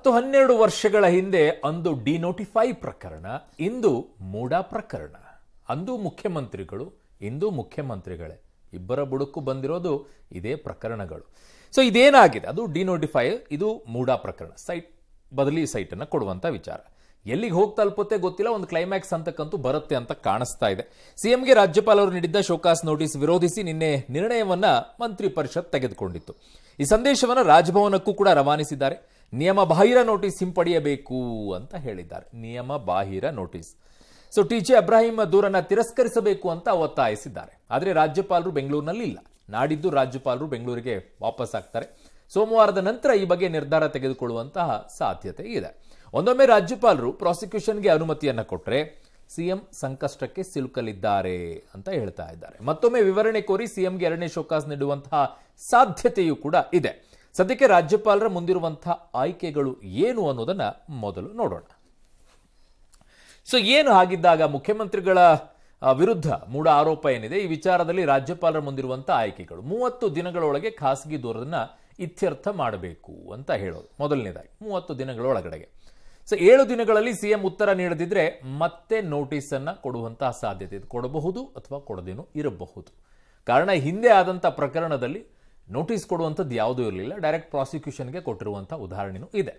ಹತ್ತು ಹನ್ನೆರಡು ವರ್ಷಗಳ ಹಿಂದೆ ಅಂದು ಡಿನೋಟಿಫೈ ಪ್ರಕರಣ ಇಂದು ಮೂಡಾ ಪ್ರಕರಣ ಅಂದು ಮುಖ್ಯಮಂತ್ರಿಗಳು ಇಂದು ಮುಖ್ಯಮಂತ್ರಿಗಳೇ ಇಬ್ಬರ ಬುಡಕ್ಕೂ ಬಂದಿರೋದು ಇದೇ ಪ್ರಕರಣಗಳು ಸೊ ಇದೇನಾಗಿದೆ ಅದು ಡಿನೋಟಿಫೈ ಇದು ಮೂಡಾ ಪ್ರಕರಣ ಸೈಟ್ ಬದಲಿ ಸೈಟನ್ನು ಕೊಡುವಂಥ ವಿಚಾರ ಎಲ್ಲಿಗೆ ಹೋಗಿ ತಲುಪುತ್ತೆ ಗೊತ್ತಿಲ್ಲ ಒಂದು ಕ್ಲೈಮ್ಯಾಕ್ಸ್ ಅಂತಕ್ಕಂತೂ ಬರುತ್ತೆ ಅಂತ ಕಾಣಿಸ್ತಾ ಇದೆ ಸಿಎಂಗೆ ರಾಜ್ಯಪಾಲರು ನೀಡಿದ್ದ ಶೋಕಾಸ್ ನೋಟಿಸ್ ವಿರೋಧಿಸಿ ನಿನ್ನೆ ನಿರ್ಣಯವನ್ನ ಮಂತ್ರಿ ಪರಿಷತ್ ತೆಗೆದುಕೊಂಡಿತ್ತು ಈ ಸಂದೇಶವನ್ನು ರಾಜಭವನಕ್ಕೂ ಕೂಡ ರವಾನಿಸಿದ್ದಾರೆ ನಿಯಮ ಬಾಹಿರ ನೋಟಿಸ್ ಹಿಂಪಡೆಯಬೇಕು ಅಂತ ಹೇಳಿದ್ದಾರೆ ನಿಯಮ ಬಾಹಿರ notice so T J Abraham ದೂರನ್ನ ತಿರಸ್ಕರಿಸಬೇಕು ಅಂತ ಒತ್ತಾಯಿಸಿದ್ದಾರೆ ಆದರೆ ರಾಜ್ಯಪಾಲರು ಬೆಂಗಳೂರಿನಲ್ಲಿ ಇಲ್ಲ ನಾಡಿದ್ದು ರಾಜ್ಯಪಾಲರು ಬೆಂಗಳೂರಿಗೆ ವಾಪಸ್ ಆಗ್ತಾರೆ ಸೋಮವಾರದ ನಂತರ ಈ ಬಗ್ಗೆ ನಿರ್ಧಾರ ತೆಗೆದುಕೊಳ್ಳುವಂತಹ ಸಾಧ್ಯತೆ ಇದೆ ಒಂದೊಮ್ಮೆ ರಾಜ್ಯಪಾಲರು ಪ್ರಾಸಿಕ್ಯೂಷನ್ಗೆ ಅನುಮತಿಯನ್ನು ಕೊಟ್ಟರೆ ಸಿಎಂ ಸಂಕಷ್ಟಕ್ಕೆ ಸಿಲುಕಲಿದ್ದಾರೆ ಅಂತ ಹೇಳ್ತಾ ಇದ್ದಾರೆ ಮತ್ತೊಮ್ಮೆ ವಿವರಣೆ ಕೋರಿ ಸಿಎಂಗೆ ಎರಡನೇ ಶೋಕಾಸ್ ನೀಡುವಂತಹ ಸಾಧ್ಯತೆಯೂ ಕೂಡ ಇದೆ ಸದ್ಯಕ್ಕೆ ರಾಜ್ಯಪಾಲರ ಮುಂದಿರುವಂತಹ ಆಯ್ಕೆಗಳು ಏನು ಅನ್ನೋದನ್ನ ಮೊದಲು ನೋಡೋಣ ಸೊ ಏನು ಆಗಿದ್ದಾಗ ಮುಖ್ಯಮಂತ್ರಿಗಳ ವಿರುದ್ಧ ಮೂಡ ಆರೋಪ ಏನಿದೆ ಈ ವಿಚಾರದಲ್ಲಿ ರಾಜ್ಯಪಾಲರ ಮುಂದಿರುವಂತಹ ಆಯ್ಕೆಗಳು ಮೂವತ್ತು ದಿನಗಳೊಳಗೆ ಖಾಸಗಿ ದೂರನ್ನ ಇತ್ಯರ್ಥ ಮಾಡಬೇಕು ಅಂತ ಹೇಳೋದು ಮೊದಲನೇದಾಗಿ ಮೂವತ್ತು ದಿನಗಳೊಳಗಡೆಗೆ ಸೊ ಏಳು ದಿನಗಳಲ್ಲಿ ಸಿಎಂ ಉತ್ತರ ನೀಡದಿದ್ರೆ ಮತ್ತೆ ನೋಟಿಸ್ ಅನ್ನ ಕೊಡುವಂತಹ ಸಾಧ್ಯತೆ ಕೊಡಬಹುದು ಅಥವಾ ಕೊಡದೇನು ಇರಬಹುದು ಕಾರಣ ಹಿಂದೆ ಆದಂಥ ಪ್ರಕರಣದಲ್ಲಿ ನೋಟಿಸ್ ಕೊಡುವಂಥದ್ದು ಯಾವುದೂ ಇರಲಿಲ್ಲ ಡೈರೆಕ್ಟ್ ಪ್ರಾಸಿಕ್ಯೂಷನ್ಗೆ ಕೊಟ್ಟಿರುವಂಥ ಉದಾಹರಣೆಯೂ ಇದೆ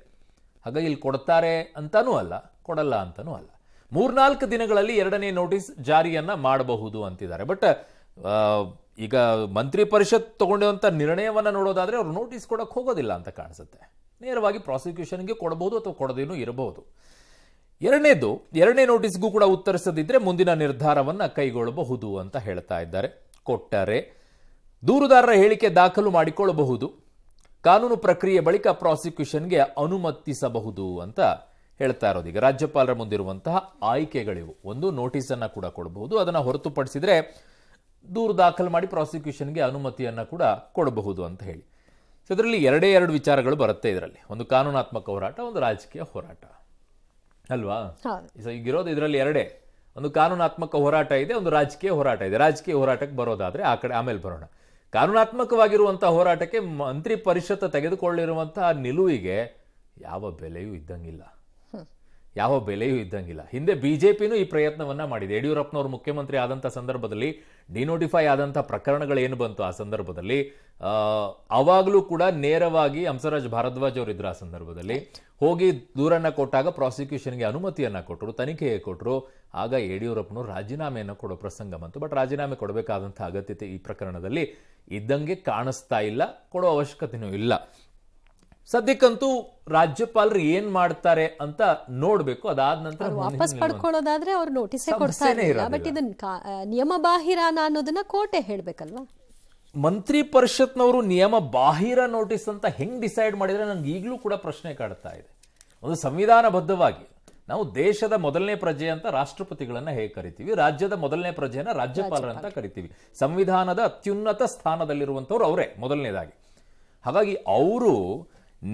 ಹಾಗಾಗಿ ಇಲ್ಲಿ ಕೊಡ್ತಾರೆ ಅಂತನೂ ಅಲ್ಲ ಕೊಡಲ್ಲ ಅಂತನೂ ಅಲ್ಲ ಮೂರ್ನಾಲ್ಕು ದಿನಗಳಲ್ಲಿ ಎರಡನೇ ನೋಟಿಸ್ ಜಾರಿಯನ್ನು ಮಾಡಬಹುದು ಅಂತಿದ್ದಾರೆ ಬಟ್ ಈಗ ಮಂತ್ರಿ ಪರಿಷತ್ ತಗೊಂಡಿರುವಂಥ ನಿರ್ಣಯವನ್ನು ನೋಡೋದಾದರೆ ಅವರು ನೋಟಿಸ್ ಕೊಡೋಕ್ಕೆ ಹೋಗೋದಿಲ್ಲ ಅಂತ ಕಾಣಿಸುತ್ತೆ ನೇರವಾಗಿ ಪ್ರಾಸಿಕ್ಯೂಷನ್ಗೆ ಕೊಡಬಹುದು ಅಥವಾ ಕೊಡದೇನೂ ಇರಬಹುದು ಎರಡನೇದು ಎರಡನೇ ನೋಟಿಸ್ಗೂ ಕೂಡ ಉತ್ತರಿಸದಿದ್ದರೆ ಮುಂದಿನ ನಿರ್ಧಾರವನ್ನು ಕೈಗೊಳ್ಳಬಹುದು ಅಂತ ಹೇಳ್ತಾ ಇದ್ದಾರೆ ಕೊಟ್ಟರೆ ದೂರುದಾರರ ಹೇಳಿಕೆ ದಾಖಲು ಮಾಡಿಕೊಳ್ಳಬಹುದು ಕಾನೂನು ಪ್ರಕ್ರಿಯೆ ಬಳಿಕ ಪ್ರಾಸಿಕ್ಯೂಷನ್ಗೆ ಅನುಮತಿಸಬಹುದು ಅಂತ ಹೇಳ್ತಾ ಇರೋದೀಗ ರಾಜ್ಯಪಾಲರ ಮುಂದಿರುವಂತಹ ಆಯ್ಕೆಗಳಿವು ಒಂದು ನೋಟಿಸನ್ನು ಕೂಡ ಕೊಡಬಹುದು ಅದನ್ನು ಹೊರತುಪಡಿಸಿದ್ರೆ ದೂರು ದಾಖಲು ಮಾಡಿ ಪ್ರಾಸಿಕ್ಯೂಷನ್ಗೆ ಅನುಮತಿಯನ್ನ ಕೂಡ ಕೊಡಬಹುದು ಅಂತ ಹೇಳಿ ಸೊ ಇದರಲ್ಲಿ ಎರಡೇ ಎರಡು ವಿಚಾರಗಳು ಬರುತ್ತೆ ಇದರಲ್ಲಿ ಒಂದು ಕಾನೂನಾತ್ಮಕ ಹೋರಾಟ ಒಂದು ರಾಜಕೀಯ ಹೋರಾಟ ಅಲ್ವಾ ಸೊ ಈಗಿರೋದು ಇದರಲ್ಲಿ ಎರಡೇ ಒಂದು ಕಾನೂನಾತ್ಮಕ ಹೋರಾಟ ಇದೆ ಒಂದು ರಾಜಕೀಯ ಹೋರಾಟ ಇದೆ ರಾಜಕೀಯ ಹೋರಾಟಕ್ಕೆ ಬರೋದಾದರೆ ಆ ಕಡೆ ಆಮೇಲೆ ಬರೋಣ ಕಾನೂನಾತ್ಮಕವಾಗಿರುವಂಥ ಹೋರಾಟಕ್ಕೆ ಮಂತ್ರಿ ಪರಿಷತ್ ತೆಗೆದುಕೊಳ್ಳಿರುವಂತಹ ನಿಲುವಿಗೆ ಯಾವ ಬೆಲೆಯೂ ಇದ್ದಂಗಿಲ್ಲ ಯಾವ ಬೆಲೆಯೂ ಇದ್ದಂಗಿಲ್ಲ ಹಿಂದೆ ಬಿಜೆಪಿನೂ ಈ ಪ್ರಯತ್ನವನ್ನ ಮಾಡಿದೆ ಯಡಿಯೂರಪ್ಪನವರು ಮುಖ್ಯಮಂತ್ರಿ ಆದಂತಹ ಸಂದರ್ಭದಲ್ಲಿ ಡಿನೋಟಿಫೈ ಪ್ರಕರಣಗಳು ಏನು ಬಂತು ಆ ಸಂದರ್ಭದಲ್ಲಿ ಅವಾಗಲೂ ಕೂಡ ನೇರವಾಗಿ ಹಂಸರಾಜ್ ಭಾರದ್ವಾಜ್ ಅವರಿದ್ರು ಆ ಸಂದರ್ಭದಲ್ಲಿ ಹೋಗಿ ದೂರನ್ನ ಕೊಟ್ಟಾಗ ಪ್ರಾಸಿಕ್ಯೂಷನ್ಗೆ ಅನುಮತಿಯನ್ನ ಕೊಟ್ಟರು ತನಿಖೆಗೆ ಕೊಟ್ಟರು ಆಗ ಯಡಿಯೂರಪ್ಪನವರು ರಾಜೀನಾಮೆಯನ್ನು ಕೊಡೋ ಪ್ರಸಂಗ ಬಂತು ಬಟ್ ರಾಜೀನಾಮೆ ಕೊಡಬೇಕಾದಂತಹ ಅಗತ್ಯತೆ ಈ ಪ್ರಕರಣದಲ್ಲಿ ಇದ್ದಂಗೆ ಕಾಣಿಸ್ತಾ ಇಲ್ಲ ಕೊಡೋ ಅವಶ್ಯಕತೆಯೂ ಇಲ್ಲ ಸದ್ಯಕ್ಕಂತೂ ರಾಜ್ಯಪಾಲರು ಏನ್ ಮಾಡ್ತಾರೆ ಅಂತ ನೋಡ್ಬೇಕು ಅದಾದ ನಂತರ ವಾಪಸ್ ಪಡ್ಕೊಳ್ಳೋದಾದ್ರೆ ಅವ್ರು ನೋಟಿಸ್ ನಿಯಮ ಬಾಹಿರಾನ ಅನ್ನೋದನ್ನ ಕೋಟೆ ಹೇಳ್ಬೇಕಲ್ವಾ ಮಂತ್ರಿ ಪರಿಷತ್ನವರು ನಿಯಮ ಬಾಹಿರ ನೋಟಿಸ್ ಅಂತ ಹೆಂಗ್ ಡಿಸೈಡ್ ಮಾಡಿದ್ರೆ ನನ್ಗೆ ಈಗಲೂ ಕೂಡ ಪ್ರಶ್ನೆ ಕಾಡ್ತಾ ಇದೆ ಒಂದು ಸಂವಿಧಾನಬದ್ಧವಾಗಿ ನಾವು ದೇಶದ ಮೊದಲನೇ ಪ್ರಜೆ ಅಂತ ರಾಷ್ಟ್ರಪತಿಗಳನ್ನ ಹೇಗೆ ಕರಿತೀವಿ ರಾಜ್ಯದ ಮೊದಲನೇ ಪ್ರಜೆಯನ್ನ ರಾಜ್ಯಪಾಲರಂತ ಕರಿತೀವಿ ಸಂವಿಧಾನದ ಅತ್ಯುನ್ನತ ಸ್ಥಾನದಲ್ಲಿರುವಂತವ್ರು ಅವರೇ ಮೊದಲನೇದಾಗಿ ಹಾಗಾಗಿ ಅವರು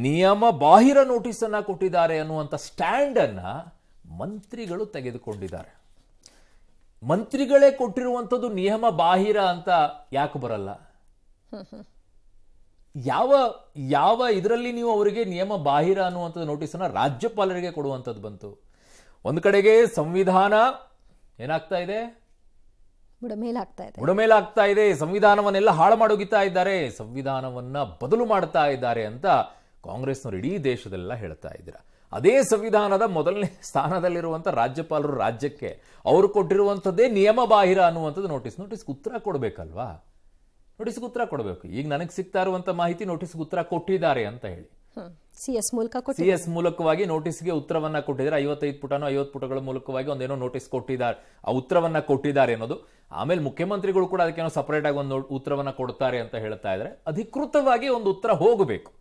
ನಿಯಮ ಬಾಹಿರ ನೋಟಿಸ್ ಅನ್ನ ಕೊಟ್ಟಿದ್ದಾರೆ ಅನ್ನುವಂಥ ಅನ್ನ ಮಂತ್ರಿಗಳು ತೆಗೆದುಕೊಂಡಿದ್ದಾರೆ ಮಂತ್ರಿಗಳೇ ಕೊಟ್ಟಿರುವಂಥದ್ದು ನಿಯಮ ಬಾಹಿರ ಅಂತ ಯಾಕೆ ಬರಲ್ಲ ಯಾವ ಯಾವ ಇದರಲ್ಲಿ ನೀವು ಅವರಿಗೆ ನಿಯಮ ಬಾಹಿರ ಅನ್ನುವಂಥದ್ದು ಅನ್ನ ರಾಜ್ಯಪಾಲರಿಗೆ ಕೊಡುವಂಥದ್ದು ಬಂತು ಒಂದು ಕಡೆಗೆ ಸಂವಿಧಾನ ಏನಾಗ್ತಾ ಇದೆ ಬುಡಮೇಲಾಗ್ತಾ ಇದೆ ಬುಡಮೇಲಾಗ್ತಾ ಇದೆ ಸಂವಿಧಾನವನ್ನೆಲ್ಲ ಹಾಳು ಮಾಡೋಗಿತಾ ಇದ್ದಾರೆ ಸಂವಿಧಾನವನ್ನ ಬದಲು ಮಾಡ್ತಾ ಇದ್ದಾರೆ ಅಂತ ಕಾಂಗ್ರೆಸ್ನವರು ಇಡೀ ದೇಶದೆಲ್ಲ ಹೇಳ್ತಾ ಇದ್ದೀರಾ ಅದೇ ಸಂವಿಧಾನದ ಮೊದಲನೇ ಸ್ಥಾನದಲ್ಲಿರುವಂಥ ರಾಜ್ಯಪಾಲರು ರಾಜ್ಯಕ್ಕೆ ಅವರು ಕೊಟ್ಟಿರುವಂಥದ್ದೇ ನಿಯಮ ಬಾಹಿರ ಅನ್ನುವಂಥದ್ದು ನೋಟಿಸ್ ನೋಟಿಸ್ಗೆ ಉತ್ತರ ಕೊಡಬೇಕಲ್ವಾ ನೋಟಿಸ್ಗೆ ಉತ್ತರ ಕೊಡಬೇಕು ಈಗ ನನಗೆ ಸಿಗ್ತಾ ಇರುವಂಥ ಮಾಹಿತಿ ನೋಟಿಸ್ಗೆ ಉತ್ತರ ಕೊಟ್ಟಿದ್ದಾರೆ ಅಂತ ಹೇಳಿ ಸಿ ಎಸ್ ಮೂಲಕ ಸಿ ಎಸ್ ಮೂಲಕವಾಗಿ ನೋಟಿಸ್ಗೆ ಉತ್ತರವನ್ನ ಕೊಟ್ಟಿದ್ದಾರೆ ಐವತ್ತೈದು ಪುಟನೋ ಐವತ್ತು ಪುಟಗಳ ಮೂಲಕವಾಗಿ ಒಂದೇನೋ ನೋಟಿಸ್ ಕೊಟ್ಟಿದ್ದಾರೆ ಆ ಉತ್ತರವನ್ನ ಕೊಟ್ಟಿದ್ದಾರೆ ಅನ್ನೋದು ಆಮೇಲೆ ಮುಖ್ಯಮಂತ್ರಿಗಳು ಕೂಡ ಅದಕ್ಕೇನೋ ಸಪರೇಟ್ ಆಗಿ ಒಂದು ಉತ್ತರವನ್ನ ಕೊಡ್ತಾರೆ ಅಂತ ಹೇಳ್ತಾ ಇದ್ದಾರೆ ಅಧಿಕೃತವಾಗಿ ಒಂದು ಉತ್ತರ ಹೋಗಬೇಕು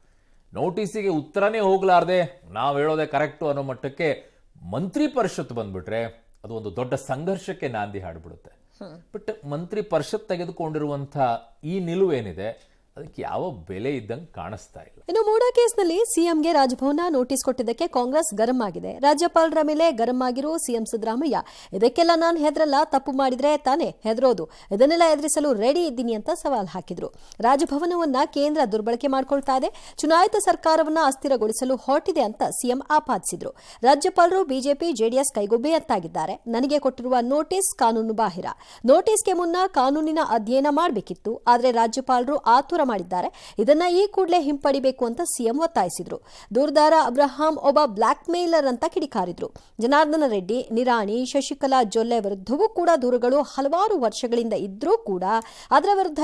ನೋಟಿಸಿಗೆ ಉತ್ತರನೇ ಹೋಗಲಾರ್ದೆ ನಾವು ಹೇಳೋದೇ ಕರೆಕ್ಟು ಅನ್ನೋ ಮಟ್ಟಕ್ಕೆ ಮಂತ್ರಿ ಪರಿಷತ್ ಬಂದ್ಬಿಟ್ರೆ ಅದು ಒಂದು ದೊಡ್ಡ ಸಂಘರ್ಷಕ್ಕೆ ನಾಂದಿ ಹಾಡ್ಬಿಡುತ್ತೆ ಬಟ್ ಮಂತ್ರಿ ಪರಿಷತ್ ತೆಗೆದುಕೊಂಡಿರುವಂತ ಈ ನಿಲುವೇನಿದೆ ಅದಕ್ಕೆ ಯಾವ ಬೆಲೆ ಇದ್ದಂಗೆ ಕಾಣಿಸ್ತಾ ಇಲ್ಲ ಇನ್ನು ಮೂಡಾ ಕೇಸ್ನಲ್ಲಿ ಸಿಎಂಗೆ ರಾಜಭವನ ನೋಟಿಸ್ ಕೊಟ್ಟಿದ್ದಕ್ಕೆ ಕಾಂಗ್ರೆಸ್ ಗರಂ ಆಗಿದೆ ರಾಜ್ಯಪಾಲರ ಮೇಲೆ ಗರಂ ಆಗಿರೋ ಸಿಎಂ ಸಿದ್ದರಾಮಯ್ಯ ಇದಕ್ಕೆಲ್ಲ ನಾನು ಹೆದರಲ್ಲ ತಪ್ಪು ಮಾಡಿದ್ರೆ ತಾನೇ ಹೆದರೋದು ಇದನ್ನೆಲ್ಲ ಎದುರಿಸಲು ರೆಡಿ ಇದ್ದೀನಿ ಅಂತ ಸವಾಲು ಹಾಕಿದ್ರು ರಾಜಭವನವನ್ನ ಕೇಂದ್ರ ದುರ್ಬಳಕೆ ಮಾಡಿಕೊಳ್ತಾ ಇದೆ ಚುನಾಯಿತ ಸರ್ಕಾರವನ್ನ ಅಸ್ಥಿರಗೊಳಿಸಲು ಹೊರಟಿದೆ ಅಂತ ಸಿಎಂ ಆಪಾದಿಸಿದ್ರು ರಾಜ್ಯಪಾಲರು ಬಿಜೆಪಿ ಜೆಡಿಎಸ್ ಕೈಗೊಬ್ಬೆ ಅಂತಾಗಿದ್ದಾರೆ ನನಗೆ ಕೊಟ್ಟಿರುವ ನೋಟಿಸ್ ಕಾನೂನು ಬಾಹಿರ ನೋಟಿಸ್ಗೆ ಮುನ್ನ ಕಾನೂನಿನ ಅಧ್ಯಯನ ಮಾಡಬೇಕಿತ್ತು ಆದರೆ ರಾಜ್ಯಪಾಲರು ಆತುರ ಮಾಡಿದ್ದಾರೆ ಇದನ್ನ ಈ ಕೂಡಲೇ ಹಿಂಪಡಿಬೇಕು ಅಂತ ಸಿಎಂ ಒತ್ತಾಯಿಸಿದ್ರು ದೂರದಾರ ಅಬ್ರಹಾಂ ಒಬ್ಬ ಬ್ಲಾಕ್ ಮೇಲರ್ ಅಂತ ಕಿಡಿಕಾರಿದ್ರು ಜನಾರ್ದನ ರೆಡ್ಡಿ ನಿರಾಣಿ ಶಶಿಕಲಾ ಜೊಲ್ಲೆ ವಿರುದ್ಧವೂ ಕೂಡ ದೂರುಗಳು ಹಲವಾರು ವರ್ಷಗಳಿಂದ ಇದ್ರೂ ಕೂಡ ಅದರ ವಿರುದ್ಧ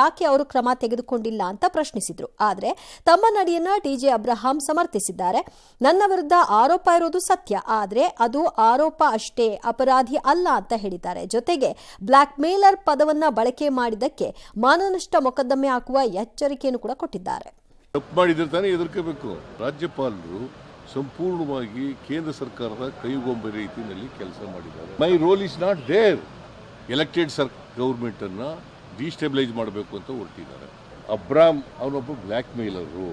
ಯಾಕೆ ಅವರು ಕ್ರಮ ತೆಗೆದುಕೊಂಡಿಲ್ಲ ಅಂತ ಪ್ರಶ್ನಿಸಿದ್ರು ಆದರೆ ತಮ್ಮ ನಡೆಯನ್ನ ಟಿಜೆ ಅಬ್ರಹಾಂ ಸಮರ್ಥಿಸಿದ್ದಾರೆ ನನ್ನ ವಿರುದ್ಧ ಆರೋಪ ಇರೋದು ಸತ್ಯ ಆದರೆ ಅದು ಆರೋಪ ಅಷ್ಟೇ ಅಪರಾಧಿ ಅಲ್ಲ ಅಂತ ಹೇಳಿದ್ದಾರೆ ಜೊತೆಗೆ ಬ್ಲಾಕ್ ಮೇಲರ್ ಪದವನ್ನ ಬಳಕೆ ಮಾಡಿದ್ದಕ್ಕೆ ಮಾನನಷ್ಟ ಮೊಕದ್ದಮೆ ಹಾಕುವ ಹಾಕುವ ಎಚ್ಚರಿಕೆಯನ್ನು ಕೂಡ ಕೊಟ್ಟಿದ್ದಾರೆ ತಪ್ಪು ಮಾಡಿದ್ರೆ ತಾನೇ ಎದುರ್ಕೋಬೇಕು ರಾಜ್ಯಪಾಲರು ಸಂಪೂರ್ಣವಾಗಿ ಕೇಂದ್ರ ಸರ್ಕಾರದ ಕೈಗೊಂಬ ರೀತಿಯಲ್ಲಿ ಕೆಲಸ ಮಾಡಿದ್ದಾರೆ my role is not there elected ಸರ್ ಅನ್ನ ಡಿಸ್ಟೆಬಿಲೈಸ್ ಮಾಡಬೇಕು ಅಂತ ಹೊರಟಿದ್ದಾರೆ ಅಬ್ರಾಮ್ ಅವನೊಬ್ಬ ಬ್ಲ್ಯಾಕ್ ಮೇಲರು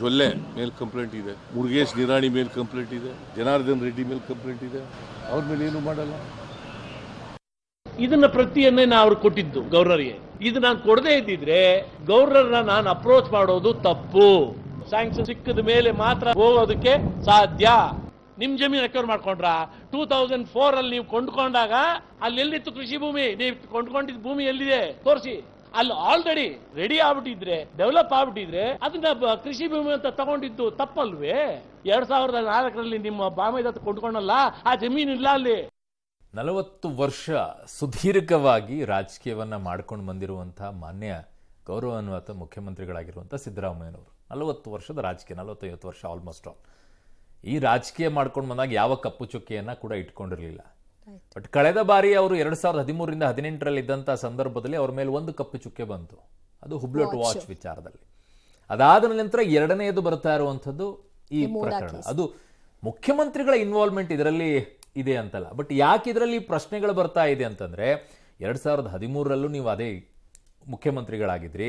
ಜೊಲ್ಲೆ ಮೇಲೆ ಕಂಪ್ಲೇಂಟ್ ಇದೆ ಮುರುಗೇಶ್ ನಿರಾಣಿ ಮೇಲೆ ಕಂಪ್ಲೇಂಟ್ ಇದೆ ಜನಾರ್ದನ್ ರೆಡ್ಡಿ ಮೇಲೆ ಕಂಪ್ಲೇಂಟ್ ಇದೆ ಅವ್ರ ಮೇಲೆ ಏನು ಮಾಡಲ್ಲ ಇದನ್ನ ಪ್ರತಿಯನ್ನೇ ನಾ ಅವ್ರು ಕೊಟ್ಟಿದ್ದು ಗೌರ್ನರ್ಗೆ ಇದು ನಾನು ಕೊಡದೇ ಇದ್ದಿದ್ರೆ ಗೌರ್ನರ್ನ ನಾನು ಅಪ್ರೋಚ್ ಮಾಡೋದು ತಪ್ಪು ಸ್ಯಾಂಕ್ಷನ್ ಸಿಕ್ಕದ ಮೇಲೆ ಮಾತ್ರ ಹೋಗೋದಕ್ಕೆ ಸಾಧ್ಯ ನಿಮ್ ಜಮೀನು ರೆಕವರ್ ಮಾಡ್ಕೊಂಡ್ರ ಟೂ ತೌಸಂಡ್ ಫೋರ್ ಅಲ್ಲಿ ನೀವು ಕೊಂಡ್ಕೊಂಡಾಗ ಅಲ್ಲಿ ಎಲ್ಲಿತ್ತು ಕೃಷಿ ಭೂಮಿ ನೀವು ಕೊಂಡ್ಕೊಂಡಿದ್ದ ಭೂಮಿ ಎಲ್ಲಿದೆ ತೋರಿಸಿ ಅಲ್ಲಿ ಆಲ್ರೆಡಿ ರೆಡಿ ಆಗ್ಬಿಟ್ಟಿದ್ರೆ ಡೆವಲಪ್ ಆಗ್ಬಿಟ್ಟಿದ್ರೆ ಅದನ್ನ ಕೃಷಿ ಭೂಮಿ ಅಂತ ತಗೊಂಡಿದ್ದು ತಪ್ಪಲ್ವೇ ಎರಡ್ ಸಾವಿರದ ನಾಲ್ಕರಲ್ಲಿ ನಿಮ್ಮ ಬಾಮೈದ ಕೊಂಡ್ಕೊಂಡಲ್ಲ ಆ ಜಮೀನ್ ಇಲ್ಲ ಅಲ್ಲಿ ನಲವತ್ತು ವರ್ಷ ಸುದೀರ್ಘವಾಗಿ ರಾಜಕೀಯವನ್ನು ಮಾಡ್ಕೊಂಡು ಬಂದಿರುವಂಥ ಮಾನ್ಯ ಗೌರವಾನ್ವಿತ ಮುಖ್ಯಮಂತ್ರಿಗಳಾಗಿರುವಂಥ ಸಿದ್ದರಾಮಯ್ಯನವರು ನಲವತ್ತು ವರ್ಷದ ರಾಜಕೀಯ ನಲವತ್ತೈವತ್ತು ವರ್ಷ ಆಲ್ಮೋಸ್ಟ್ ಆಲ್ ಈ ರಾಜಕೀಯ ಮಾಡ್ಕೊಂಡು ಬಂದಾಗ ಯಾವ ಕಪ್ಪು ಚುಕ್ಕೆಯನ್ನು ಕೂಡ ಇಟ್ಕೊಂಡಿರಲಿಲ್ಲ ಬಟ್ ಕಳೆದ ಬಾರಿ ಅವರು ಎರಡು ಸಾವಿರದ ಹದಿಮೂರರಿಂದ ಹದಿನೆಂಟರಲ್ಲಿ ಇದ್ದಂಥ ಸಂದರ್ಭದಲ್ಲಿ ಅವ್ರ ಮೇಲೆ ಒಂದು ಕಪ್ಪು ಚುಕ್ಕೆ ಬಂತು ಅದು ಹುಬ್ಲೊಟ್ ವಾಚ್ ವಿಚಾರದಲ್ಲಿ ಅದಾದ ನಂತರ ಎರಡನೆಯದು ಬರ್ತಾ ಇರುವಂಥದ್ದು ಈ ಪ್ರಕರಣ ಅದು ಮುಖ್ಯಮಂತ್ರಿಗಳ ಇನ್ವಾಲ್ವ್ಮೆಂಟ್ ಇದರಲ್ಲಿ ಇದೆ ಅಂತಲ್ಲ ಬಟ್ ಯಾಕೆ ಇದರಲ್ಲಿ ಪ್ರಶ್ನೆಗಳು ಬರ್ತಾ ಇದೆ ಅಂತಂದರೆ ಎರಡು ಸಾವಿರದ ಹದಿಮೂರರಲ್ಲೂ ನೀವು ಅದೇ ಮುಖ್ಯಮಂತ್ರಿಗಳಾಗಿದ್ರಿ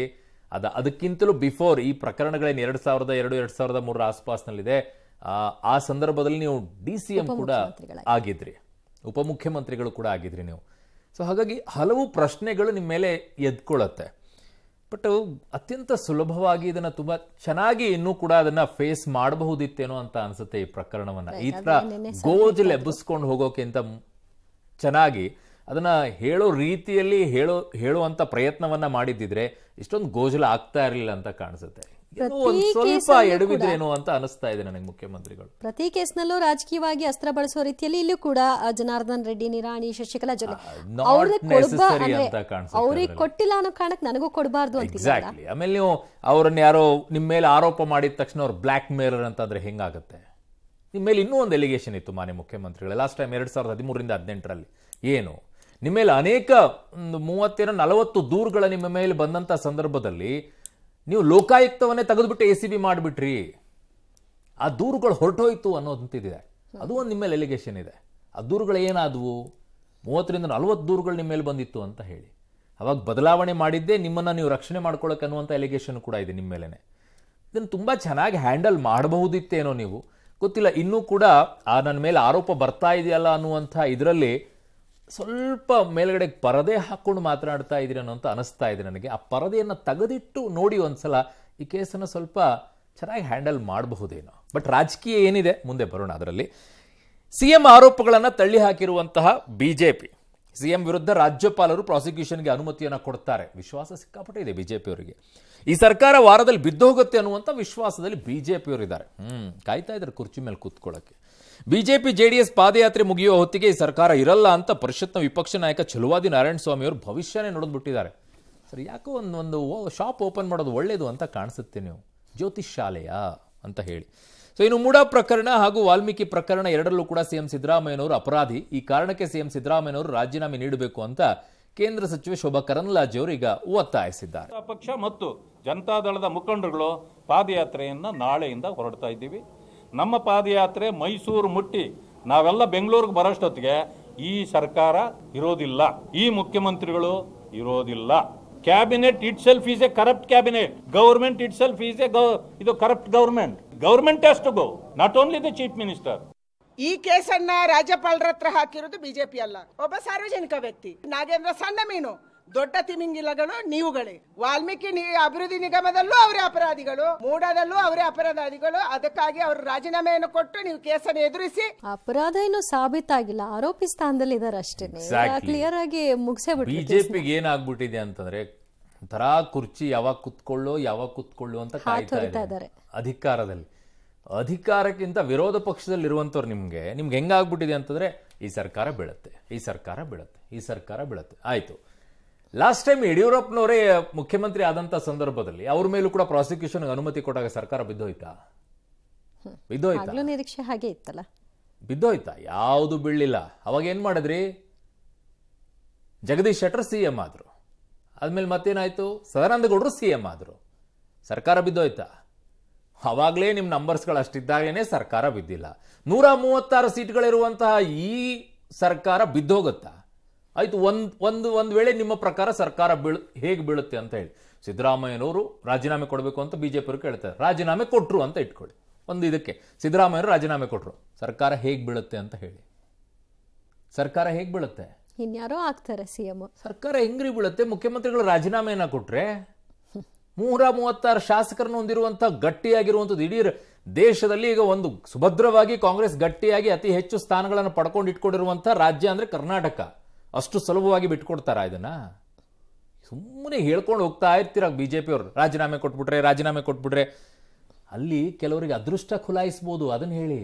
ಅದ ಅದಕ್ಕಿಂತಲೂ ಬಿಫೋರ್ ಈ ಪ್ರಕರಣಗಳೇನು ಎರಡು ಸಾವಿರದ ಎರಡು ಎರಡು ಸಾವಿರದ ಮೂರರ ಆಸ್ಪಾಸ್ನಲ್ಲಿದೆ ಆ ಸಂದರ್ಭದಲ್ಲಿ ನೀವು ಡಿ ಸಿ ಎಂ ಕೂಡ ಆಗಿದ್ರಿ ಉಪಮುಖ್ಯಮಂತ್ರಿಗಳು ಕೂಡ ಆಗಿದ್ರಿ ನೀವು ಸೊ ಹಾಗಾಗಿ ಹಲವು ಪ್ರಶ್ನೆಗಳು ನಿಮ್ಮ ಮೇಲೆ ಎದ್ಕೊಳ್ಳುತ್ತೆ ಬಟ್ ಅತ್ಯಂತ ಸುಲಭವಾಗಿ ಇದನ್ನ ತುಂಬಾ ಚೆನ್ನಾಗಿ ಇನ್ನೂ ಕೂಡ ಅದನ್ನ ಫೇಸ್ ಮಾಡಬಹುದಿತ್ತೇನೋ ಅಂತ ಅನ್ಸುತ್ತೆ ಈ ಪ್ರಕರಣವನ್ನ ಈ ತರ ಗೋಜ್ ಎಬ್ಬಿಸ್ಕೊಂಡು ಹೋಗೋಕ್ಕಿಂತ ಚೆನ್ನಾಗಿ ಅದನ್ನ ಹೇಳೋ ರೀತಿಯಲ್ಲಿ ಹೇಳೋ ಹೇಳುವಂತ ಪ್ರಯತ್ನವನ್ನ ಮಾಡಿದ್ದಿದ್ರೆ ಇಷ್ಟೊಂದು ಗೋಜಲ ಆಗ್ತಾ ಇರಲಿಲ್ಲ ಅಂತ ಕಾಣಿಸುತ್ತೆ ಸ್ವಲ್ಪ ಎಡವಿದ್ರೇನೋ ಅಂತ ಅನಿಸ್ತಾ ಇದೆ ನನಗೆ ಮುಖ್ಯಮಂತ್ರಿಗಳು ಪ್ರತಿ ಕೇಸ್ನಲ್ಲೂ ರಾಜಕೀಯವಾಗಿ ಅಸ್ತ್ರ ಬಳಸುವ ರೀತಿಯಲ್ಲಿ ಇಲ್ಲೂ ಕೂಡ ಜನಾರ್ದನ್ ರೆಡ್ಡಿ ನಿರಾಣಿ ಶಶಿಕಲಾ ಜೊತೆ ಅವ್ರಿಗೆ ಕೊಟ್ಟಿಲ್ಲ ಅನ್ನೋ ಕಾರಣಕ್ಕೆ ನನಗೂ ಕೊಡಬಾರ್ದು ಅಂತ ಆಮೇಲೆ ನೀವು ಅವ್ರನ್ನ ಯಾರೋ ನಿಮ್ಮ ಮೇಲೆ ಆರೋಪ ಮಾಡಿದ ತಕ್ಷಣ ಅವ್ರು ಬ್ಲಾಕ್ ಮೇಲರ್ ಅಂತಂದ್ರೆ ಹೆಂಗಾಗುತ್ತೆ ನಿಮ್ಮ ಮೇಲೆ ಇನ್ನೂ ಒಂದು ಎಲಿಗೇಷನ್ ಇತ್ತು ಮಾನ್ಯ ಮುಖ್ಯಮಂತ್ರಿಗಳು ಲಾಸ್ಟ್ ಟೈಮ್ ಎರಡ್ ಸಾವಿರದ ಹದಿಮೂರರಿಂದ ಹದಿನೆಂಟರಲ್ಲಿ ಏನು ನಿಮ್ಮ ಮೇಲೆ ಅನೇಕ ಮೂವತ್ತೇನೋ ನಲವತ್ತು ದೂರುಗಳ ನಿಮ್ಮ ಮೇಲೆ ಬಂದಂತ ಸಂದರ್ಭದಲ್ಲಿ ನೀವು ಲೋಕಾಯುಕ್ತವನ್ನೇ ತೆಗೆದುಬಿಟ್ಟು ಎ ಸಿ ಬಿ ಮಾಡಿಬಿಟ್ರಿ ಆ ದೂರುಗಳು ಹೊರಟೋಯ್ತು ಅನ್ನೋದಂತಿದೆ ಅದು ಒಂದು ನಿಮ್ಮ ಮೇಲೆ ಎಲಿಗೇಷನ್ ಇದೆ ಆ ದೂರುಗಳು ಏನಾದವು ಮೂವತ್ತರಿಂದ ನಲ್ವತ್ತು ದೂರುಗಳು ನಿಮ್ಮ ಮೇಲೆ ಬಂದಿತ್ತು ಅಂತ ಹೇಳಿ ಅವಾಗ ಬದಲಾವಣೆ ಮಾಡಿದ್ದೇ ನಿಮ್ಮನ್ನು ನೀವು ರಕ್ಷಣೆ ಮಾಡ್ಕೊಳ್ಳೋಕೆ ಅನ್ನುವಂಥ ಎಲಿಗೇಷನ್ ಕೂಡ ಇದೆ ನಿಮ್ಮ ಮೇಲೇ ಇದನ್ನು ತುಂಬ ಚೆನ್ನಾಗಿ ಹ್ಯಾಂಡಲ್ ಮಾಡಬಹುದಿತ್ತೇನೋ ನೀವು ಗೊತ್ತಿಲ್ಲ ಇನ್ನೂ ಕೂಡ ಆ ನನ್ನ ಮೇಲೆ ಆರೋಪ ಬರ್ತಾ ಇದೆಯಲ್ಲ ಅನ್ನುವಂಥ ಇದರಲ್ಲಿ ಸ್ವಲ್ಪ ಮೇಲ್ಗಡೆ ಪರದೆ ಹಾಕೊಂಡು ಮಾತನಾಡ್ತಾ ಅನ್ನೋ ಅಂತ ಅನಿಸ್ತಾ ಇದೆ ನನಗೆ ಆ ಪರದೆಯನ್ನು ತೆಗೆದಿಟ್ಟು ನೋಡಿ ಒಂದ್ಸಲ ಈ ಕೇಸನ್ನು ಸ್ವಲ್ಪ ಚೆನ್ನಾಗಿ ಹ್ಯಾಂಡಲ್ ಮಾಡಬಹುದೇನೋ ಬಟ್ ರಾಜಕೀಯ ಏನಿದೆ ಮುಂದೆ ಬರೋಣ ಅದರಲ್ಲಿ ಸಿ ಎಂ ಆರೋಪಗಳನ್ನು ತಳ್ಳಿ ಹಾಕಿರುವಂತಹ ಬಿಜೆಪಿ ಸಿಎಂ ವಿರುದ್ಧ ರಾಜ್ಯಪಾಲರು ಪ್ರಾಸಿಕ್ಯೂಷನ್ಗೆ ಅನುಮತಿಯನ್ನು ಕೊಡ್ತಾರೆ ವಿಶ್ವಾಸ ಸಿಕ್ಕಾಪಟ್ಟೆ ಇದೆ ಬಿಜೆಪಿಯವರಿಗೆ ಈ ಸರ್ಕಾರ ವಾರದಲ್ಲಿ ಬಿದ್ದೋಗುತ್ತೆ ಅನ್ನುವಂಥ ವಿಶ್ವಾಸದಲ್ಲಿ ಬಿಜೆಪಿಯವರಿದ್ದಾರೆ ಹ್ಞೂ ಕಾಯ್ತಾ ಇದ್ದಾರೆ ಕುರ್ಚಿ ಮೇಲೆ ಕೂತ್ಕೊಳ್ಳೋಕ್ಕೆ ಬಿಜೆಪಿ ಜೆಡಿಎಸ್ ಪಾದಯಾತ್ರೆ ಮುಗಿಯುವ ಹೊತ್ತಿಗೆ ಈ ಸರ್ಕಾರ ಇರಲ್ಲ ಅಂತ ಪರಿಷತ್ನ ವಿಪಕ್ಷ ನಾಯಕ ನಾರಾಯಣ ಸ್ವಾಮಿ ಅವರು ಭವಿಷ್ಯನೇ ನೋಡಿದ್ಬಿಟ್ಟಿದ್ದಾರೆ ಸರ್ ಯಾಕೋ ಒಂದೊಂದು ಶಾಪ್ ಓಪನ್ ಮಾಡೋದು ಒಳ್ಳೇದು ಅಂತ ಕಾಣಿಸುತ್ತೆ ನೀವು ಜ್ಯೋತಿಷ್ ಶಾಲೆಯ ಅಂತ ಹೇಳಿ ಸೊ ಇನ್ನು ಮೂಡಾ ಪ್ರಕರಣ ಹಾಗೂ ವಾಲ್ಮೀಕಿ ಪ್ರಕರಣ ಎರಡರಲ್ಲೂ ಕೂಡ ಸಿಎಂ ಸಿದ್ದರಾಮಯ್ಯನವರು ಅಪರಾಧಿ ಈ ಕಾರಣಕ್ಕೆ ಸಿಎಂ ಸಿದ್ದರಾಮಯ್ಯನವರು ರಾಜೀನಾಮೆ ನೀಡಬೇಕು ಅಂತ ಕೇಂದ್ರ ಸಚಿವೆ ಶೋಭಾ ಕರಂದ್ಲಾಜೆ ಅವರು ಈಗ ಒತ್ತಾಯಿಸಿದ್ದಾರೆ ಪಕ್ಷ ಮತ್ತು ಜನತಾದಳದ ಮುಖಂಡರುಗಳು ಪಾದಯಾತ್ರೆಯನ್ನು ನಾಳೆಯಿಂದ ಹೊರಡ್ತಾ ಇದ್ದೀವಿ ನಮ್ಮ ಪಾದಯಾತ್ರೆ ಮೈಸೂರು ಮುಟ್ಟಿ ನಾವೆಲ್ಲ ಬೆಂಗಳೂರಿಗೆ ಬರೋಷ್ಟೊತ್ತಿಗೆ ಈ ಸರ್ಕಾರ ಇರೋದಿಲ್ಲ ಈ ಮುಖ್ಯಮಂತ್ರಿಗಳು ಇರೋದಿಲ್ಲ cabinet itself is a corrupt cabinet government itself is a ಇದು corrupt government government to go not only the chief minister ಈ ಕೇಸನ್ನ ರಾಜ್ಯಪಾಲರ ಹತ್ರ ಹಾಕಿರೋದು ಬಿಜೆಪಿ ಅಲ್ಲ ಒಬ್ಬ ಸಾರ್ವಜನಿಕ ವ್ಯಕ್ತಿ ನಾಗೇಂದ್ರ ಸಣ್ಣ ಮೀನು ದೊಡ್ಡ ತಿಮಿಂಗಿಲಗಳು ನೀವುಗಳೇ ವಾಲ್ಮೀಕಿ ಅಭಿವೃದ್ಧಿ ನಿಗಮದಲ್ಲೂ ಅವರೇ ಅಪರಾಧಿಗಳು ಮೂಡದಲ್ಲೂ ಅವರೇ ಅಪರಾಧಿಗಳು ಅದಕ್ಕಾಗಿ ಅವರು ರಾಜೀನಾಮೆಯನ್ನು ಕೊಟ್ಟು ನೀವು ಕೇಸನ್ನು ಎದುರಿಸಿ ಅಪರಾಧ ಏನು ಸಾಬೀತಾಗಿಲ್ಲ ಆರೋಪಿ ಸ್ಥಾನದಲ್ಲಿ ಇದಾರೆ ಅಷ್ಟೇ ಕ್ಲಿಯರ್ ಆಗಿ ಮುಗಿಸಬಿಟ್ಟು ಬಿಜೆಪಿಗೆ ಏನಾಗ್ಬಿಟ್ಟಿದೆ ಅಂತಂದ್ರೆ ತರಾ ಕುರ್ಚಿ ಯಾವಾಗ ಕುತ್ಕೊಳ್ಳೋ ಯಾವಾಗ ಕುತ್ಕೊಳ್ಳು ಅಂತ ಕಾಯ್ತಾ ಇದ್ದಾರೆ ಅಧಿಕಾರದಲ್ಲಿ ಅಧಿಕಾರಕ್ಕಿಂತ ವಿರೋಧ ಪಕ್ಷದಲ್ಲಿ ಇರುವಂಥವ್ರು ನಿಮಗೆ ನಿಮ್ಗೆ ಹೆಂಗಾಗ್ಬಿಟ್ಟಿದೆ ಅಂತಂದ್ರೆ ಈ ಸರ್ಕಾರ ಬೀಳತ್ತೆ ಈ ಸರ್ಕಾರ ಬೀಳತ್ತೆ ಈ ಸರ್ಕಾರ ಬೀಳತ್ತೆ ಆಯ್ತು ಲಾಸ್ಟ್ ಟೈಮ್ ಯಡಿಯೂರಪ್ಪನವರೇ ಮುಖ್ಯಮಂತ್ರಿ ಆದಂತ ಸಂದರ್ಭದಲ್ಲಿ ಅವ್ರ ಮೇಲೂ ಕೂಡ ಪ್ರಾಸಿಕ್ಯೂಷನ್ ಅನುಮತಿ ಕೊಟ್ಟಾಗ ಸರ್ಕಾರ ಬಿದ್ದೋಯ್ತಾ ಬಿದ್ದೋಯ್ತಾ ನಿರೀಕ್ಷೆ ಹಾಗೆ ಇತ್ತಲ್ಲ ಬಿದ್ದೋಯ್ತಾ ಯಾವುದು ಬೀಳಿಲ್ಲ ಅವಾಗ ಏನ್ ಮಾಡಿದ್ರಿ ಜಗದೀಶ್ ಶೆಟ್ಟರ್ ಸಿ ಎಂ ಆದ್ರು ಆದ್ಮೇಲೆ ಮತ್ತೇನಾಯ್ತು ಸದಾನಂದಗೌಡರು ಸಿ ಎಂ ಆದ್ರು ಸರ್ಕಾರ ಬಿದ್ದೋಯ್ತಾ ಅವಾಗಲೇ ನಿಮ್ಮ ಗಳು ಅಷ್ಟಿದ್ದಾಗಲೇ ಸರ್ಕಾರ ಬಿದ್ದಿಲ್ಲ ನೂರ ಮೂವತ್ತಾರು ಸೀಟ್ಗಳಿರುವಂತಹ ಈ ಸರ್ಕಾರ ಬಿದ್ದೋಗುತ್ತಾ ಆಯ್ತು ಒಂದು ಒಂದು ಒಂದು ವೇಳೆ ನಿಮ್ಮ ಪ್ರಕಾರ ಸರ್ಕಾರ ಬೀಳ್ ಹೇಗೆ ಬೀಳುತ್ತೆ ಅಂತ ಹೇಳಿ ಸಿದ್ದರಾಮಯ್ಯನವರು ರಾಜೀನಾಮೆ ಕೊಡಬೇಕು ಅಂತ ಬಿ ಜೆ ಪಿಯವರು ಕೇಳ್ತಾರೆ ರಾಜೀನಾಮೆ ಕೊಟ್ಟರು ಅಂತ ಇಟ್ಕೊಳ್ಳಿ ಒಂದು ಇದಕ್ಕೆ ಸಿದ್ದರಾಮಯ್ಯರು ರಾಜೀನಾಮೆ ಕೊಟ್ಟರು ಸರ್ಕಾರ ಹೇಗೆ ಬೀಳುತ್ತೆ ಅಂತ ಹೇಳಿ ಸರ್ಕಾರ ಹೇಗೆ ಬೀಳುತ್ತೆ ಇನ್ಯಾರೋ ಆಗ್ತಾರೆ ಸಿ ಎಂ ಸರ್ಕಾರ ಹೆಂಗ್ರಿ ಬೀಳುತ್ತೆ ಮುಖ್ಯಮಂತ್ರಿಗಳು ರಾಜೀನಾಮೆಯನ್ನ ಕೊಟ್ಟರೆ ಮೂರ ಮೂವತ್ತಾರು ಶಾಸಕರನ್ನು ಹೊಂದಿರುವಂಥ ಗಟ್ಟಿಯಾಗಿರುವಂಥದ್ದು ಇಡೀ ದೇಶದಲ್ಲಿ ಈಗ ಒಂದು ಸುಭದ್ರವಾಗಿ ಕಾಂಗ್ರೆಸ್ ಗಟ್ಟಿಯಾಗಿ ಅತಿ ಹೆಚ್ಚು ಸ್ಥಾನಗಳನ್ನು ಪಡ್ಕೊಂಡು ಇಟ್ಕೊಂಡಿರುವಂಥ ರಾಜ್ಯ ಅಂದರೆ ಕರ್ನಾಟಕ ಅಷ್ಟು ಸುಲಭವಾಗಿ ಬಿಟ್ಕೊಡ್ತಾರಾ ಇದನ್ನ ಸುಮ್ಮನೆ ಹೇಳ್ಕೊಂಡು ಹೋಗ್ತಾ ಇರ್ತೀರ ಬಿ ಜೆ ರಾಜೀನಾಮೆ ಕೊಟ್ಬಿಟ್ರೆ ರಾಜೀನಾಮೆ ಕೊಟ್ಬಿಟ್ರೆ ಅಲ್ಲಿ ಕೆಲವರಿಗೆ ಅದೃಷ್ಟ ಖುಲಾಯಿಸ್ಬೋದು ಅದನ್ನ ಹೇಳಿ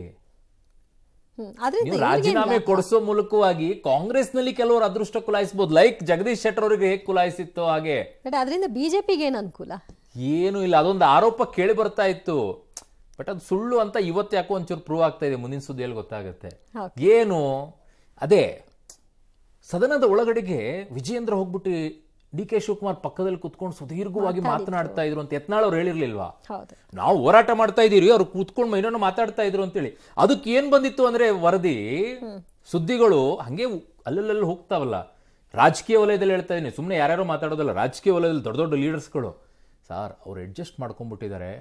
ರಾಜೀನಾಮೆ ಕೊಡಿಸೋ ಮೂಲಕವಾಗಿ ಕಾಂಗ್ರೆಸ್ ನಲ್ಲಿ ಕೆಲವರು ಅದೃಷ್ಟ ಕುಲಾಯಿಸಬಹುದು ಲೈಕ್ ಜಗದೀಶ್ ಶೆಟ್ಟರ್ ಅವರಿಗೆ ಹೇಗೆ ಕುಲಾಯಿಸಿತ್ತು ಹಾಗೆ ಅದರಿಂದ ಬಿಜೆಪಿಗೆ ಏನು ಅನುಕೂಲ ಏನು ಇಲ್ಲ ಅದೊಂದು ಆರೋಪ ಕೇಳಿ ಬರ್ತಾ ಇತ್ತು ಬಟ್ ಅದು ಸುಳ್ಳು ಅಂತ ಇವತ್ತು ಯಾಕೋ ಒಂಚೂರು ಪ್ರೂವ್ ಆಗ್ತಾ ಇದೆ ಮುಂದಿನ ಸುದ್ದಿಯಲ್ಲಿ ಗೊತ್ತಾಗುತ್ತೆ ಏನು ಅದೇ ಸದನದ ಒಳಗಡೆಗೆ ವಿಜಯೇಂದ್ರ ಹೋಗ್ಬಿಟ್ಟು ಡಿ ಕೆ ಶಿವಕುಮಾರ್ ಪಕ್ಕದಲ್ಲಿ ಕುತ್ಕೊಂಡು ಸುದೀರ್ಘವಾಗಿ ಮಾತನಾಡ್ತಾ ಇದ್ರು ಅಂತ ಯತ್ನಾಳ್ ಅವ್ರು ಹೇಳಿರ್ಲಿಲ್ವಾ ನಾವು ಹೋರಾಟ ಮಾಡ್ತಾ ಇದೀವಿ ಅವ್ರು ಕೂತ್ಕೊಂಡು ಮೈನೋನ ಮಾತಾಡ್ತಾ ಇದ್ರು ಅಂತೇಳಿ ಅದಕ್ಕೆ ಏನ್ ಬಂದಿತ್ತು ಅಂದ್ರೆ ವರದಿ ಸುದ್ದಿಗಳು ಹಂಗೆ ಅಲ್ಲಲ್ಲಿ ಹೋಗ್ತಾವಲ್ಲ ರಾಜಕೀಯ ವಲಯದಲ್ಲಿ ಹೇಳ್ತಾ ಇದೀನಿ ಸುಮ್ಮನೆ ಯಾರ್ಯಾರು ಮಾತಾಡೋದಲ್ಲ ರಾಜಕೀಯ ವಲಯದಲ್ಲಿ ದೊಡ್ಡ ದೊಡ್ಡ ಲೀಡರ್ಸ್ಗಳು ಸಾರ್ ಅವ್ರು ಅಡ್ಜಸ್ಟ್ ಮಾಡ್ಕೊಂಡ್ಬಿಟ್ಟಿದ್ದಾರೆ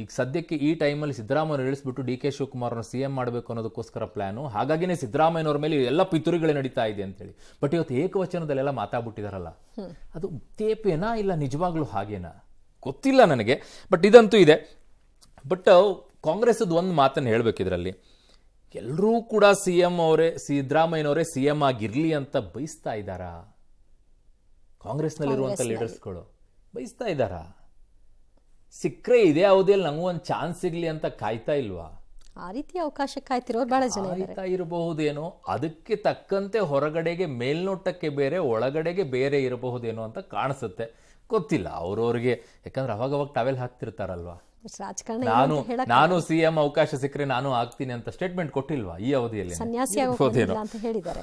ಈಗ ಸದ್ಯಕ್ಕೆ ಈ ಟೈಮಲ್ಲಿ ಸಿದ್ದರಾಮಯ್ಯ ಇಳಿಸ್ಬಿಟ್ಟು ಡಿ ಕೆ ಶಿವಕುಮಾರ್ನ ಸಿ ಎಂ ಮಾಡಬೇಕು ಅನ್ನೋದಕ್ಕೋಸ್ಕರ ಪ್ಲಾನು ಹಾಗಾಗಿನೇ ಸಿದ್ದರಾಮಯ್ಯವ್ರ ಮೇಲೆ ಎಲ್ಲ ಪಿತುರಿಗಳೇ ನಡೀತಾ ಇದೆ ಅಂತೇಳಿ ಬಟ್ ಇವತ್ತು ಏಕವಚನದಲ್ಲೆಲ್ಲ ಮಾತಾಡ್ಬಿಟ್ಟಿದಾರಲ್ಲ ಅದು ತೇಪೇನಾ ಇಲ್ಲ ನಿಜವಾಗ್ಲೂ ಹಾಗೇನಾ ಗೊತ್ತಿಲ್ಲ ನನಗೆ ಬಟ್ ಇದಂತೂ ಇದೆ ಬಟ್ ಕಾಂಗ್ರೆಸ್ದು ಒಂದು ಮಾತನ್ನು ಹೇಳಬೇಕು ಇದರಲ್ಲಿ ಎಲ್ಲರೂ ಕೂಡ ಸಿ ಎಂ ಅವರೇ ಸಿದ್ದರಾಮಯ್ಯನವರೇ ಸಿ ಎಂ ಆಗಿರಲಿ ಅಂತ ಬಯಸ್ತಾ ಇದ್ದಾರಾ ಕಾಂಗ್ರೆಸ್ನಲ್ಲಿರುವಂಥ ಲೀಡರ್ಸ್ಗಳು ಬಯಸ್ತಾ ಇದ್ದಾರಾ ಸಿಕ್ಕರೆ ಇದೇ ಅವಧಿಯಲ್ಲಿ ನನಗೂ ಒಂದು ಚಾನ್ಸ್ ಸಿಗಲಿ ಅಂತ ಕಾಯ್ತಾ ಇಲ್ವಾ ಆ ರೀತಿ ಅವಕಾಶ ಕಾಯ್ತಿರೋರು ಬಹಳ ಜನ ಕಾಯ್ತಾ ಇರಬಹುದೇನೋ ಅದಕ್ಕೆ ತಕ್ಕಂತೆ ಹೊರಗಡೆಗೆ ಮೇಲ್ನೋಟಕ್ಕೆ ಬೇರೆ ಒಳಗಡೆಗೆ ಬೇರೆ ಇರಬಹುದೇನೋ ಅಂತ ಕಾಣಿಸುತ್ತೆ ಗೊತ್ತಿಲ್ಲ ಅವ್ರವ್ರಿಗೆ ಯಾಕಂದ್ರೆ ಅವಾಗ ಅವಾಗ ಟವೆಲ್ ಹಾಕ್ತಿರ್ತಾರಲ್ವಾ ನಾನು ನಾನು ಸಿಎಂ ಅವಕಾಶ ಸಿಕ್ಕರೆ ನಾನು ಆಗ್ತೀನಿ ಅಂತ ಸ್ಟೇಟ್ಮೆಂಟ್ ಕೊಟ್ಟಿಲ್ವಾ ಈ ಅವಧಿಯಲ್ಲಿ ಸನ್ಯಾಸಿ ಅಂತ ಹೇಳಿದ್ದಾರೆ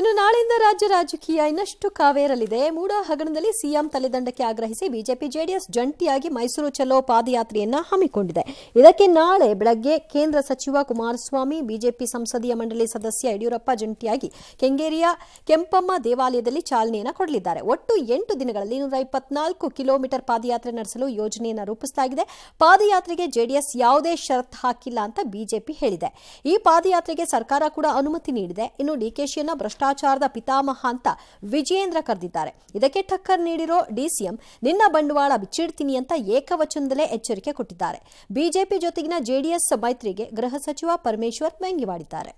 ಇನ್ನು ನಾಳೆಯಿಂದ ರಾಜ್ಯ ರಾಜಕೀಯ ಇನ್ನಷ್ಟು ಕಾವೇರಲಿದೆ ಮೂಡ ಹಗರಣದಲ್ಲಿ ಸಿಎಂ ತಲೆದಂಡಕ್ಕೆ ಆಗ್ರಹಿಸಿ ಬಿಜೆಪಿ ಜೆಡಿಎಸ್ ಜಂಟಿಯಾಗಿ ಮೈಸೂರು ಚಲೋ ಪಾದಯಾತ್ರೆಯನ್ನ ಹಮ್ಮಿಕೊಂಡಿದೆ ಇದಕ್ಕೆ ನಾಳೆ ಬೆಳಗ್ಗೆ ಕೇಂದ್ರ ಸಚಿವ ಕುಮಾರಸ್ವಾಮಿ ಬಿಜೆಪಿ ಸಂಸದೀಯ ಮಂಡಳಿ ಸದಸ್ಯ ಯಡಿಯೂರಪ್ಪ ಜಂಟಿಯಾಗಿ ಕೆಂಗೇರಿಯ ಕೆಂಪಮ್ಮ ದೇವಾಲಯದಲ್ಲಿ ಚಾಲನೆಯನ್ನ ಕೊಡಲಿದ್ದಾರೆ ಒಟ್ಟು ಎಂಟು ದಿನಗಳಲ್ಲಿ ನೂರ ಇಪ್ಪತ್ನಾಲ್ಕು ಕಿಲೋಮೀಟರ್ ಪಾದಯಾತ್ರೆ ನಡೆಸಲು ಯೋಜನೆಯನ್ನು ರೂಪಿಸಲಾಗಿದೆ ಪಾದಯಾತ್ರೆಗೆ ಜೆಡಿಎಸ್ ಯಾವುದೇ ಷರತ್ ಹಾಕಿಲ್ಲ ಅಂತ ಬಿಜೆಪಿ ಹೇಳಿದೆ ಈ ಪಾದಯಾತ್ರೆಗೆ ಸರ್ಕಾರ ಕೂಡ ಅನುಮತಿ ನೀಡಿದೆ ಇನ್ನು ಡಿಕೆಶಿಯನ್ನ ಭ್ರಷ್ಟಾಚಾರದ ಪಿತಾಮಹ ಅಂತ ವಿಜಯೇಂದ್ರ ಕರೆದಿದ್ದಾರೆ ಇದಕ್ಕೆ ಟಕ್ಕರ್ ನೀಡಿರೋ ಡಿಸಿಎಂ ನಿನ್ನ ಬಂಡವಾಳ ಬಿಚ್ಚಿಡ್ತೀನಿ ಅಂತ ಏಕವಚನದಲ್ಲೇ ಎಚ್ಚರಿಕೆ ಕೊಟ್ಟಿದ್ದಾರೆ ಬಿಜೆಪಿ ಜೊತೆಗಿನ ಜೆಡಿಎಸ್ ಮೈತ್ರಿಗೆ ಗೃಹ ಸಚಿವ ಪರಮೇಶ್ವರ್ ವ್ಯಂಗ್ಯವಾಡಿದ್ದಾರೆ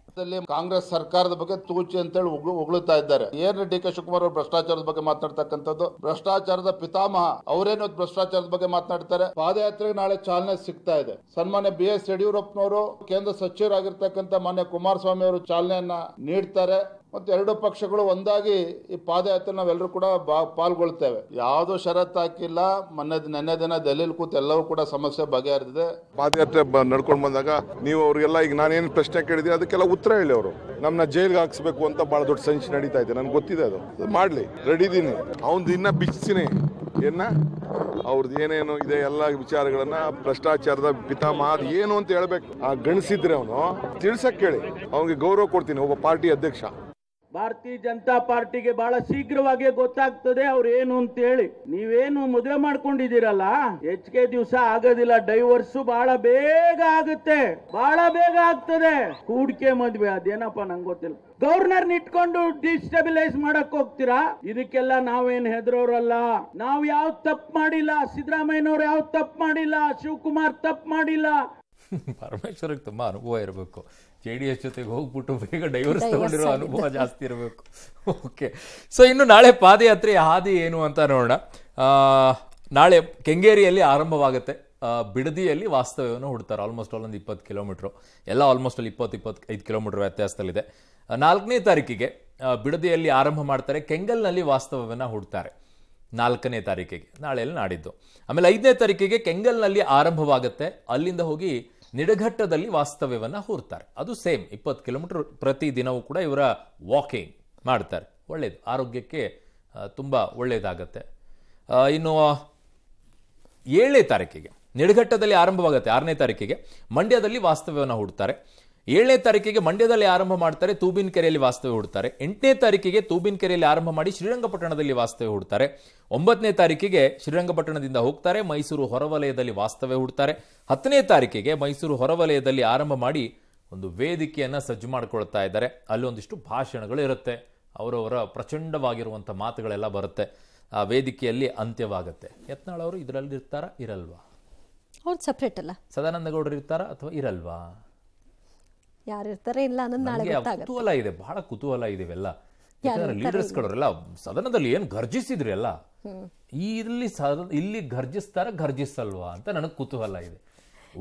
ಕಾಂಗ್ರೆಸ್ ಸರ್ಕಾರದ ಬಗ್ಗೆ ತೂಚಿ ಹೇಳಿ ಉಗುಳುತ್ತಾ ಇದ್ದಾರೆ ಏನ್ ಡಿ ಕೆ ಶಿವಕುಮಾರ್ ಭ್ರಷ್ಟಾಚಾರದ ಬಗ್ಗೆ ಮಾತನಾಡ್ತಕ್ಕಂಥದ್ದು ಭ್ರಷ್ಟಾಚಾರದ ಪಿತಾಮಹ ಅವರೇನು ಭ್ರಷ್ಟಾಚಾರದ ಬಗ್ಗೆ ಮಾತನಾಡ್ತಾರೆ ಪಾದಯಾತ್ರೆಗೆ ನಾಳೆ ಚಾಲನೆ ಸಿಗ್ತಾ ಇದೆ ಸನ್ಮಾನ್ಯ ಬಿ ಎಸ್ ಯಡಿಯೂರಪ್ಪನವರು ಕೇಂದ್ರ ಸಚಿವರಾಗಿರ್ತಕ್ಕಂಥ ಮಾನ್ಯ ಕುಮಾರಸ್ವಾಮಿ ಅವರು ಚಾಲನೆಯನ್ನ ನೀಡ್ತಾರೆ ಮತ್ತೆ ಎರಡು ಪಕ್ಷಗಳು ಒಂದಾಗಿ ಈ ಪಾದಯಾತ್ರೆ ನಾವೆಲ್ಲರೂ ಕೂಡ ಬಾ ಪಾಲ್ಗೊಳ್ತೇವೆ ಯಾವುದೋ ಷರತ್ತು ಹಾಕಿಲ್ಲ ಮೊನ್ನೆ ನೆನ್ನೆ ದಿನ ದಲೀಲ್ ಕೂತು ಎಲ್ಲವೂ ಕೂಡ ಸಮಸ್ಯೆ ಬಗೆಹರಿದಿದೆ ಪಾದಯಾತ್ರೆ ನಡ್ಕೊಂಡು ಬಂದಾಗ ನೀವು ಅವ್ರಿಗೆಲ್ಲ ಈಗ ನಾನೇನು ಪ್ರಶ್ನೆ ಕೇಳಿದೀನಿ ಅದಕ್ಕೆಲ್ಲ ಉತ್ತರ ಹೇಳಿ ಅವರು ನಮ್ಮನ್ನ ಜೈಲ್ಗೆ ಹಾಕ್ಸ್ಬೇಕು ಅಂತ ಭಾಳ ದೊಡ್ಡ ಸಂಚು ನಡೀತಾ ಇದೆ ನನ್ಗೆ ಗೊತ್ತಿದೆ ಅದು ಮಾಡಲಿ ಇದ್ದೀನಿ ಅವ್ನ್ ದಿನ ಬಿಚ್ಚಿನಿ ಏನ ಅವ್ರದ್ದು ಏನೇನು ಇದೆ ಎಲ್ಲ ವಿಚಾರಗಳನ್ನ ಭ್ರಷ್ಟಾಚಾರದ ಪಿತಾಮಹ ಅದು ಏನು ಅಂತ ಹೇಳ್ಬೇಕು ಆ ಗಣಿಸಿದ್ರೆ ಅವನು ತಿಳ್ಸಕ್ಕೆ ಕೇಳಿ ಅವನಿಗೆ ಗೌರವ ಕೊಡ್ತೀನಿ ಒಬ್ಬ ಪಾರ್ಟಿ ಅಧ್ಯಕ್ಷ ಭಾರತೀಯ ಜನತಾ ಪಾರ್ಟಿಗೆ ಬಹಳ ಶೀಘ್ರವಾಗಿ ಗೊತ್ತಾಗ್ತದೆ ಅವ್ರು ಏನು ಅಂತೇಳಿ ನೀವೇನು ಮದುವೆ ಮಾಡ್ಕೊಂಡಿದ್ದೀರಲ್ಲ ಕೆ ದಿವಸ ಆಗೋದಿಲ್ಲ ಡೈವರ್ಸ್ ಬಹಳ ಬೇಗ ಆಗುತ್ತೆ ಬಹಳ ಬೇಗ ಆಗ್ತದೆ ಹೂಡಿಕೆ ಮದ್ವೆ ಅದೇನಪ್ಪ ನಂಗೆ ಗೊತ್ತಿಲ್ಲ ಗವರ್ನರ್ ಇಟ್ಕೊಂಡು ಡಿಸ್ಟೆಬಿಲೈಸ್ ಮಾಡಕ್ ಹೋಗ್ತೀರಾ ಇದಕ್ಕೆಲ್ಲ ನಾವೇನ್ ಹೆದರೋರಲ್ಲ ನಾವ್ ಯಾವ ತಪ್ಪು ಮಾಡಿಲ್ಲ ಸಿದ್ದರಾಮಯ್ಯನವ್ರು ಯಾವ ತಪ್ಪು ಮಾಡಿಲ್ಲ ಶಿವಕುಮಾರ್ ತಪ್ಪು ಮಾಡಿಲ್ಲ ಪರಮೇಶ್ವರಕ್ಕೆ ತುಂಬಾ ಅನುಭವ ಇರಬೇಕು ಜೆ ಡಿ ಎಸ್ ಜೊತೆಗೆ ಹೋಗ್ಬಿಟ್ಟು ಬೇಗ ಡೈವರ್ಸ್ ತಗೊಂಡಿರೋ ಅನುಭವ ಜಾಸ್ತಿ ಇರಬೇಕು ಓಕೆ ಸೊ ಇನ್ನು ನಾಳೆ ಪಾದಯಾತ್ರೆ ಹಾದಿ ಏನು ಅಂತ ನೋಡೋಣ ನಾಳೆ ಕೆಂಗೇರಿಯಲ್ಲಿ ಆರಂಭವಾಗುತ್ತೆ ಬಿಡದಿಯಲ್ಲಿ ವಾಸ್ತವ್ಯವನ್ನು ಹುಡ್ತಾರೆ ಆಲ್ಮೋಸ್ಟ್ ಒಂದು ಇಪ್ಪತ್ತು ಕಿಲೋಮೀಟ್ರು ಎಲ್ಲ ಆಲ್ಮೋಸ್ಟ್ ಅಲ್ಲಿ ಇಪ್ಪತ್ತು ಇಪ್ಪತ್ತೈದು ಐದು ಕಿಲೋಮೀಟ್ರ್ ವ್ಯತ್ಯಾಸದಲ್ಲಿದೆ ನಾಲ್ಕನೇ ತಾರೀಕಿಗೆ ಬಿಡದಿಯಲ್ಲಿ ಆರಂಭ ಮಾಡ್ತಾರೆ ಕೆಂಗಲ್ನಲ್ಲಿ ವಾಸ್ತವ್ಯವನ್ನು ಹುಡ್ತಾರೆ ನಾಲ್ಕನೇ ತಾರೀಕಿಗೆ ನಾಳೆಯಲ್ಲಿ ನಾಡಿದ್ದು ಆಮೇಲೆ ಐದನೇ ತಾರೀಕಿಗೆ ಕೆಂಗಲ್ನಲ್ಲಿ ಆರಂಭವಾಗುತ್ತೆ ಅಲ್ಲಿಂದ ಹೋಗಿ ನಿಡಘಟ್ಟದಲ್ಲಿ ವಾಸ್ತವ್ಯವನ್ನ ಹೂರ್ತಾರೆ ಅದು ಸೇಮ್ ಇಪ್ಪತ್ತು ಕಿಲೋಮೀಟರ್ ಪ್ರತಿ ದಿನವೂ ಕೂಡ ಇವರ ವಾಕಿಂಗ್ ಮಾಡ್ತಾರೆ ಒಳ್ಳೆಯದು ಆರೋಗ್ಯಕ್ಕೆ ತುಂಬ ಒಳ್ಳೆಯದಾಗತ್ತೆ ಇನ್ನು ಏಳನೇ ತಾರೀಕಿಗೆ ನಿಡಘಟ್ಟದಲ್ಲಿ ಆರಂಭವಾಗುತ್ತೆ ಆರನೇ ತಾರೀಕಿಗೆ ಮಂಡ್ಯದಲ್ಲಿ ವಾಸ್ತವ್ಯವನ್ನು ಹೂಡ್ತಾರೆ ಏಳನೇ ತಾರೀಕಿಗೆ ಮಂಡ್ಯದಲ್ಲಿ ಆರಂಭ ಮಾಡ್ತಾರೆ ಕೆರೆಯಲ್ಲಿ ವಾಸ್ತವ್ಯ ಹೂಡ್ತಾರೆ ಎಂಟನೇ ತಾರೀಕಿಗೆ ಕೆರೆಯಲ್ಲಿ ಆರಂಭ ಮಾಡಿ ಶ್ರೀರಂಗಪಟ್ಟಣದಲ್ಲಿ ವಾಸ್ತವ್ಯ ಹೂಡ್ತಾರೆ ಒಂಬತ್ತನೇ ತಾರೀಕಿಗೆ ಶ್ರೀರಂಗಪಟ್ಟಣದಿಂದ ಹೋಗ್ತಾರೆ ಮೈಸೂರು ಹೊರವಲಯದಲ್ಲಿ ವಾಸ್ತವ್ಯ ಹೂಡ್ತಾರೆ ಹತ್ತನೇ ತಾರೀಕಿಗೆ ಮೈಸೂರು ಹೊರವಲಯದಲ್ಲಿ ಆರಂಭ ಮಾಡಿ ಒಂದು ವೇದಿಕೆಯನ್ನು ಸಜ್ಜು ಮಾಡಿಕೊಳ್ತಾ ಇದ್ದಾರೆ ಅಲ್ಲಿ ಒಂದಿಷ್ಟು ಭಾಷಣಗಳು ಇರುತ್ತೆ ಅವರವರ ಪ್ರಚಂಡವಾಗಿರುವಂಥ ಮಾತುಗಳೆಲ್ಲ ಬರುತ್ತೆ ಆ ವೇದಿಕೆಯಲ್ಲಿ ಅಂತ್ಯವಾಗುತ್ತೆ ಯತ್ನಾಳ್ ಅವರು ಇದರಲ್ಲಿ ಇರ್ತಾರಾ ಇರಲ್ವಾ ಅವ್ರು ಸಪ್ರೇಟ್ ಅಲ್ಲ ಸದಾನಂದಗೌಡರು ಇರ್ತಾರಾ ಅಥವಾ ಇರಲ್ವಾ ಯಾರು ಇರ್ತಾರೆ ಇಲ್ಲ ಅನ್ನೋದು ನಾಳೆ ಕುತೂಹಲ ಇದೆ ಬಹಳ ಕುತೂಹಲ ಇದೆ ಇವೆಲ್ಲ ಲೀಡರ್ಸ್ಗಳವರೆಲ್ಲ ಸದನದಲ್ಲಿ ಏನು ಗರ್ಜಿಸಿದ್ರು ಎಲ್ಲ ಇಲ್ಲಿ ಸದನ ಇಲ್ಲಿ ಗರ್ಜಿಸ್ತಾರ ಗರ್ಜಿಸಲ್ವಾ ಅಂತ ನನಗೆ ಕುತೂಹಲ ಇದೆ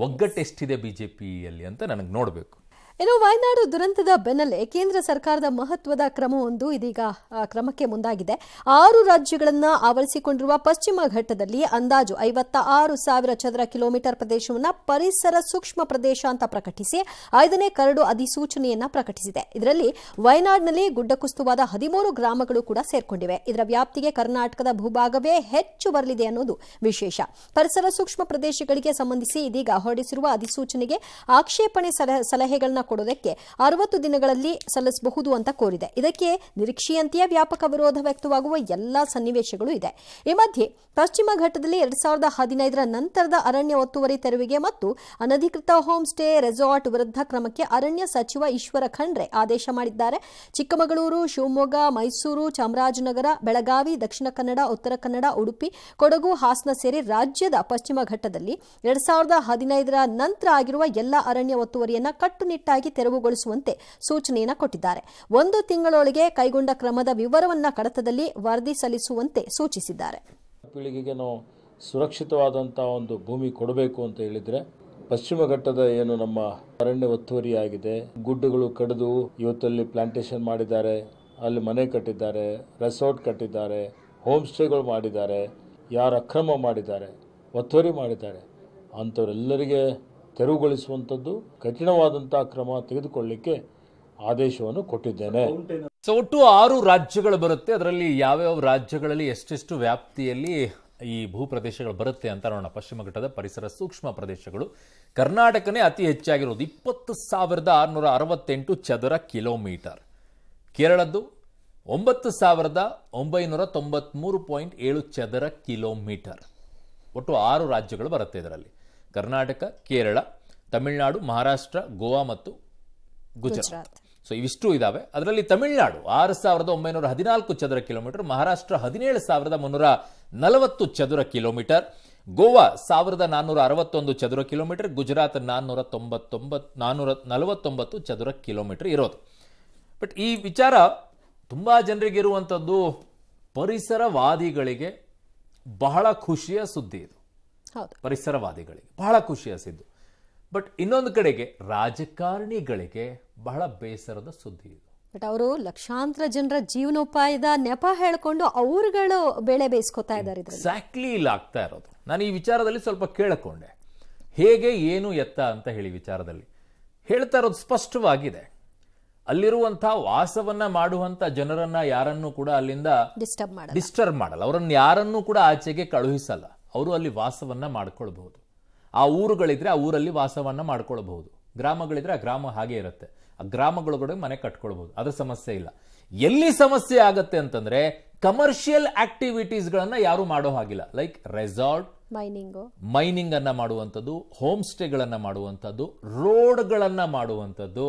ಒಗ್ಗಟ್ಟೆಷ್ಟಿದೆ ಬಿಜೆಪಿಯಲ್ಲಿ ಅಂತ ನನಗೆ ನೋಡಬೇಕು ಇನ್ನು ವಯನಾಡು ದುರಂತದ ಬೆನ್ನಲ್ಲೇ ಕೇಂದ್ರ ಸರ್ಕಾರದ ಮಹತ್ವದ ಕ್ರಮವೊಂದು ಇದೀಗ ಕ್ರಮಕ್ಕೆ ಮುಂದಾಗಿದೆ ಆರು ರಾಜ್ಯಗಳನ್ನು ಆವರಿಸಿಕೊಂಡಿರುವ ಪಶ್ಚಿಮ ಘಟ್ಟದಲ್ಲಿ ಅಂದಾಜು ಐವತ್ತ ಆರು ಸಾವಿರ ಚದರ ಕಿಲೋಮೀಟರ್ ಪ್ರದೇಶವನ್ನು ಪರಿಸರ ಸೂಕ್ಷ್ಮ ಪ್ರದೇಶ ಅಂತ ಪ್ರಕಟಿಸಿ ಐದನೇ ಕರಡು ಅಧಿಸೂಚನೆಯನ್ನು ಪ್ರಕಟಿಸಿದೆ ಇದರಲ್ಲಿ ವಯನಾಡಿನಲ್ಲಿ ಗುಡ್ಡಕುಸ್ತುವಾದ ಹದಿಮೂರು ಗ್ರಾಮಗಳು ಕೂಡ ಸೇರ್ಕೊಂಡಿವೆ ಇದರ ವ್ಯಾಪ್ತಿಗೆ ಕರ್ನಾಟಕದ ಭೂಭಾಗವೇ ಹೆಚ್ಚು ಬರಲಿದೆ ಅನ್ನೋದು ವಿಶೇಷ ಪರಿಸರ ಸೂಕ್ಷ್ಮ ಪ್ರದೇಶಗಳಿಗೆ ಸಂಬಂಧಿಸಿ ಇದೀಗ ಹೊರಡಿಸಿರುವ ಅಧಿಸೂಚನೆಗೆ ಆಕ್ಷೇಪಣೆ ಸಲಹೆಗಳನ್ನ ಕೊಡೋದಕ್ಕೆ ಅರವತ್ತು ದಿನಗಳಲ್ಲಿ ಸಲ್ಲಿಸಬಹುದು ಅಂತ ಕೋರಿದೆ ಇದಕ್ಕೆ ನಿರೀಕ್ಷೆಯಂತೆಯೇ ವ್ಯಾಪಕ ವಿರೋಧ ವ್ಯಕ್ತವಾಗುವ ಎಲ್ಲ ಸನ್ನಿವೇಶಗಳು ಇದೆ ಈ ಮಧ್ಯೆ ಪಶ್ಚಿಮ ಘಟ್ಟದಲ್ಲಿ ಎರಡ್ ಸಾವಿರದ ಹದಿನೈದರ ನಂತರದ ಅರಣ್ಯ ಒತ್ತುವರಿ ತೆರವಿಗೆ ಮತ್ತು ಅನಧಿಕೃತ ಹೋಮ್ ಸ್ಟೇ ರೆಸಾರ್ಟ್ ವಿರುದ್ಧ ಕ್ರಮಕ್ಕೆ ಅರಣ್ಯ ಸಚಿವ ಈಶ್ವರ ಖಂಡ್ರೆ ಆದೇಶ ಮಾಡಿದ್ದಾರೆ ಚಿಕ್ಕಮಗಳೂರು ಶಿವಮೊಗ್ಗ ಮೈಸೂರು ಚಾಮರಾಜನಗರ ಬೆಳಗಾವಿ ದಕ್ಷಿಣ ಕನ್ನಡ ಉತ್ತರ ಕನ್ನಡ ಉಡುಪಿ ಕೊಡಗು ಹಾಸನ ಸೇರಿ ರಾಜ್ಯದ ಪಶ್ಚಿಮ ಘಟ್ಟದಲ್ಲಿ ಎರಡ್ ಸಾವಿರದ ಹದಿನೈದರ ನಂತರ ಆಗಿರುವ ಎಲ್ಲ ಅರಣ್ಯ ಒತ್ತುವರಿಯನ್ನು ಕಟ್ಟುನಿಟ್ಟಾಗಿ ತೆರವುಗೊಳಿಸುವಂತೆ ಸೂಚನೆಯನ್ನು ಕೊಟ್ಟಿದ್ದಾರೆ ಒಂದು ತಿಂಗಳೊಳಗೆ ಕೈಗೊಂಡ ಕ್ರಮದ ವಿವರವನ್ನು ಕಡತದಲ್ಲಿ ವರದಿ ಸಲ್ಲಿಸುವಂತೆ ಸೂಚಿಸಿದ್ದಾರೆ ಪೀಳಿಗೆಗೆ ನಾವು ಸುರಕ್ಷಿತವಾದಂಥ ಒಂದು ಭೂಮಿ ಕೊಡಬೇಕು ಅಂತ ಹೇಳಿದ್ರೆ ಪಶ್ಚಿಮ ಘಟ್ಟದ ಏನು ನಮ್ಮ ಅರಣ್ಯ ಒತ್ತುವರಿಯಾಗಿದೆ ಆಗಿದೆ ಗುಡ್ಡಗಳು ಕಡಿದು ಇವತ್ತಲ್ಲಿ ಪ್ಲಾಂಟೇಶನ್ ಮಾಡಿದ್ದಾರೆ ಅಲ್ಲಿ ಮನೆ ಕಟ್ಟಿದ್ದಾರೆ ರೆಸಾರ್ಟ್ ಕಟ್ಟಿದ್ದಾರೆ ಹೋಮ್ ಸ್ಟೇಗಳು ಮಾಡಿದ್ದಾರೆ ಯಾರು ಅಕ್ರಮ ಮಾಡಿದ್ದಾರೆ ಒತ್ತುವರಿ ಮಾಡಿದ್ದಾರೆ ಅಂಥವರೆಲ್ಲರಿಗೆ ತೆರವುಗೊಳಿಸುವಂತದ್ದು ಕಠಿಣವಾದಂತಹ ಕ್ರಮ ತೆಗೆದುಕೊಳ್ಳಿಕ್ಕೆ ಆದೇಶವನ್ನು ಕೊಟ್ಟಿದ್ದೇನೆ ಸೊ ಒಟ್ಟು ಆರು ರಾಜ್ಯಗಳು ಬರುತ್ತೆ ಅದರಲ್ಲಿ ಯಾವ್ಯಾವ ರಾಜ್ಯಗಳಲ್ಲಿ ಎಷ್ಟೆಷ್ಟು ವ್ಯಾಪ್ತಿಯಲ್ಲಿ ಈ ಭೂ ಪ್ರದೇಶಗಳು ಬರುತ್ತೆ ಅಂತ ನೋಡೋಣ ಪಶ್ಚಿಮ ಘಟ್ಟದ ಪರಿಸರ ಸೂಕ್ಷ್ಮ ಪ್ರದೇಶಗಳು ಕರ್ನಾಟಕನೇ ಅತಿ ಹೆಚ್ಚಾಗಿರೋದು ಇಪ್ಪತ್ತು ಸಾವಿರದ ಆರುನೂರ ಅರವತ್ತೆಂಟು ಚದರ ಕಿಲೋಮೀಟರ್ ಕೇರಳದ್ದು ಒಂಬತ್ತು ಸಾವಿರದ ಒಂಬೈನೂರ ತೊಂಬತ್ತ್ಮೂರು ಪಾಯಿಂಟ್ ಏಳು ಚದರ ಕಿಲೋಮೀಟರ್ ಒಟ್ಟು ಆರು ರಾಜ್ಯಗಳು ಬರುತ್ತೆ ಇದರಲ್ಲಿ ಕರ್ನಾಟಕ ಕೇರಳ ತಮಿಳುನಾಡು ಮಹಾರಾಷ್ಟ್ರ ಗೋವಾ ಮತ್ತು ಗುಜರಾತ್ ಸೊ ಇವಿಷ್ಟು ಇದಾವೆ ಅದರಲ್ಲಿ ತಮಿಳುನಾಡು ಆರು ಸಾವಿರದ ಒಂಬೈನೂರ ಹದಿನಾಲ್ಕು ಚದರ ಕಿಲೋಮೀಟರ್ ಮಹಾರಾಷ್ಟ್ರ ಹದಿನೇಳು ಸಾವಿರದ ಮುನ್ನೂರ ನಲವತ್ತು ಚದುರ ಕಿಲೋಮೀಟರ್ ಗೋವಾ ಸಾವಿರದ ನಾನ್ನೂರ ಅರವತ್ತೊಂದು ಚದುರ ಕಿಲೋಮೀಟರ್ ಗುಜರಾತ್ ನಾನ್ನೂರ ತೊಂಬತ್ತೊಂಬತ್ತು ನಾನ್ನೂರ ನಲವತ್ತೊಂಬತ್ತು ಚದುರ ಕಿಲೋಮೀಟರ್ ಇರೋದು ಬಟ್ ಈ ವಿಚಾರ ತುಂಬ ಇರುವಂಥದ್ದು ಪರಿಸರವಾದಿಗಳಿಗೆ ಬಹಳ ಖುಷಿಯ ಸುದ್ದಿ ಇದು ಪರಿಸರವಾದಿಗಳಿಗೆ ಬಹಳ ಖುಷಿ ಆಸಿದ್ದು ಬಟ್ ಇನ್ನೊಂದು ಕಡೆಗೆ ರಾಜಕಾರಣಿಗಳಿಗೆ ಬಹಳ ಬೇಸರದ ಸುದ್ದಿ ಇದು ಬಟ್ ಅವರು ಲಕ್ಷಾಂತರ ಜನರ ಜೀವನೋಪಾಯದ ನೆಪ ಹೇಳಿಕೊಂಡು ಅವರುಗಳು ಬೆಳೆ ಬೇಯಿಸ್ಕೋತಾ ಇದ್ದಾರೆ ಎಕ್ಸಾಕ್ಟ್ಲಿ ಇಲ್ಲಿ ಆಗ್ತಾ ಇರೋದು ನಾನು ಈ ವಿಚಾರದಲ್ಲಿ ಸ್ವಲ್ಪ ಕೇಳಿಕೊಂಡೆ ಹೇಗೆ ಏನು ಎತ್ತ ಅಂತ ಹೇಳಿ ವಿಚಾರದಲ್ಲಿ ಹೇಳ್ತಾ ಇರೋದು ಸ್ಪಷ್ಟವಾಗಿದೆ ಅಲ್ಲಿರುವಂತಹ ವಾಸವನ್ನ ಮಾಡುವಂತ ಜನರನ್ನ ಯಾರನ್ನೂ ಕೂಡ ಅಲ್ಲಿಂದ ಡಿಸ್ಟರ್ಬ್ ಮಾಡಲ್ಲ ಡಿಸ್ಟರ್ಬ್ ಮಾಡಲ್ಲ ಅವರನ್ನು ಯಾರನ್ನೂ ಕೂಡ ಆಚೆಗೆ ಕಳುಹಿಸಲ್ಲ ಅವರು ಅಲ್ಲಿ ವಾಸವನ್ನು ಮಾಡ್ಕೊಳ್ಬಹುದು ಆ ಊರುಗಳಿದ್ರೆ ಆ ಊರಲ್ಲಿ ವಾಸವನ್ನು ಮಾಡ್ಕೊಳ್ಬಹುದು ಗ್ರಾಮಗಳಿದ್ರೆ ಆ ಗ್ರಾಮ ಹಾಗೆ ಇರುತ್ತೆ ಆ ಗ್ರಾಮಗಳೊಳಗಡೆ ಮನೆ ಕಟ್ಕೊಳ್ಬಹುದು ಅದ್ರ ಸಮಸ್ಯೆ ಇಲ್ಲ ಎಲ್ಲಿ ಸಮಸ್ಯೆ ಆಗತ್ತೆ ಅಂತಂದ್ರೆ ಕಮರ್ಷಿಯಲ್ ಆಕ್ಟಿವಿಟೀಸ್ ಗಳನ್ನ ಯಾರು ಮಾಡೋ ಹಾಗಿಲ್ಲ ಲೈಕ್ ರೆಸಾರ್ಟ್ ಮೈನಿಂಗ್ ಮೈನಿಂಗ್ ಅನ್ನ ಮಾಡುವಂಥದ್ದು ಹೋಮ್ ಸ್ಟೇಗಳನ್ನ ಮಾಡುವಂಥದ್ದು ರೋಡ್ಗಳನ್ನ ಮಾಡುವಂಥದ್ದು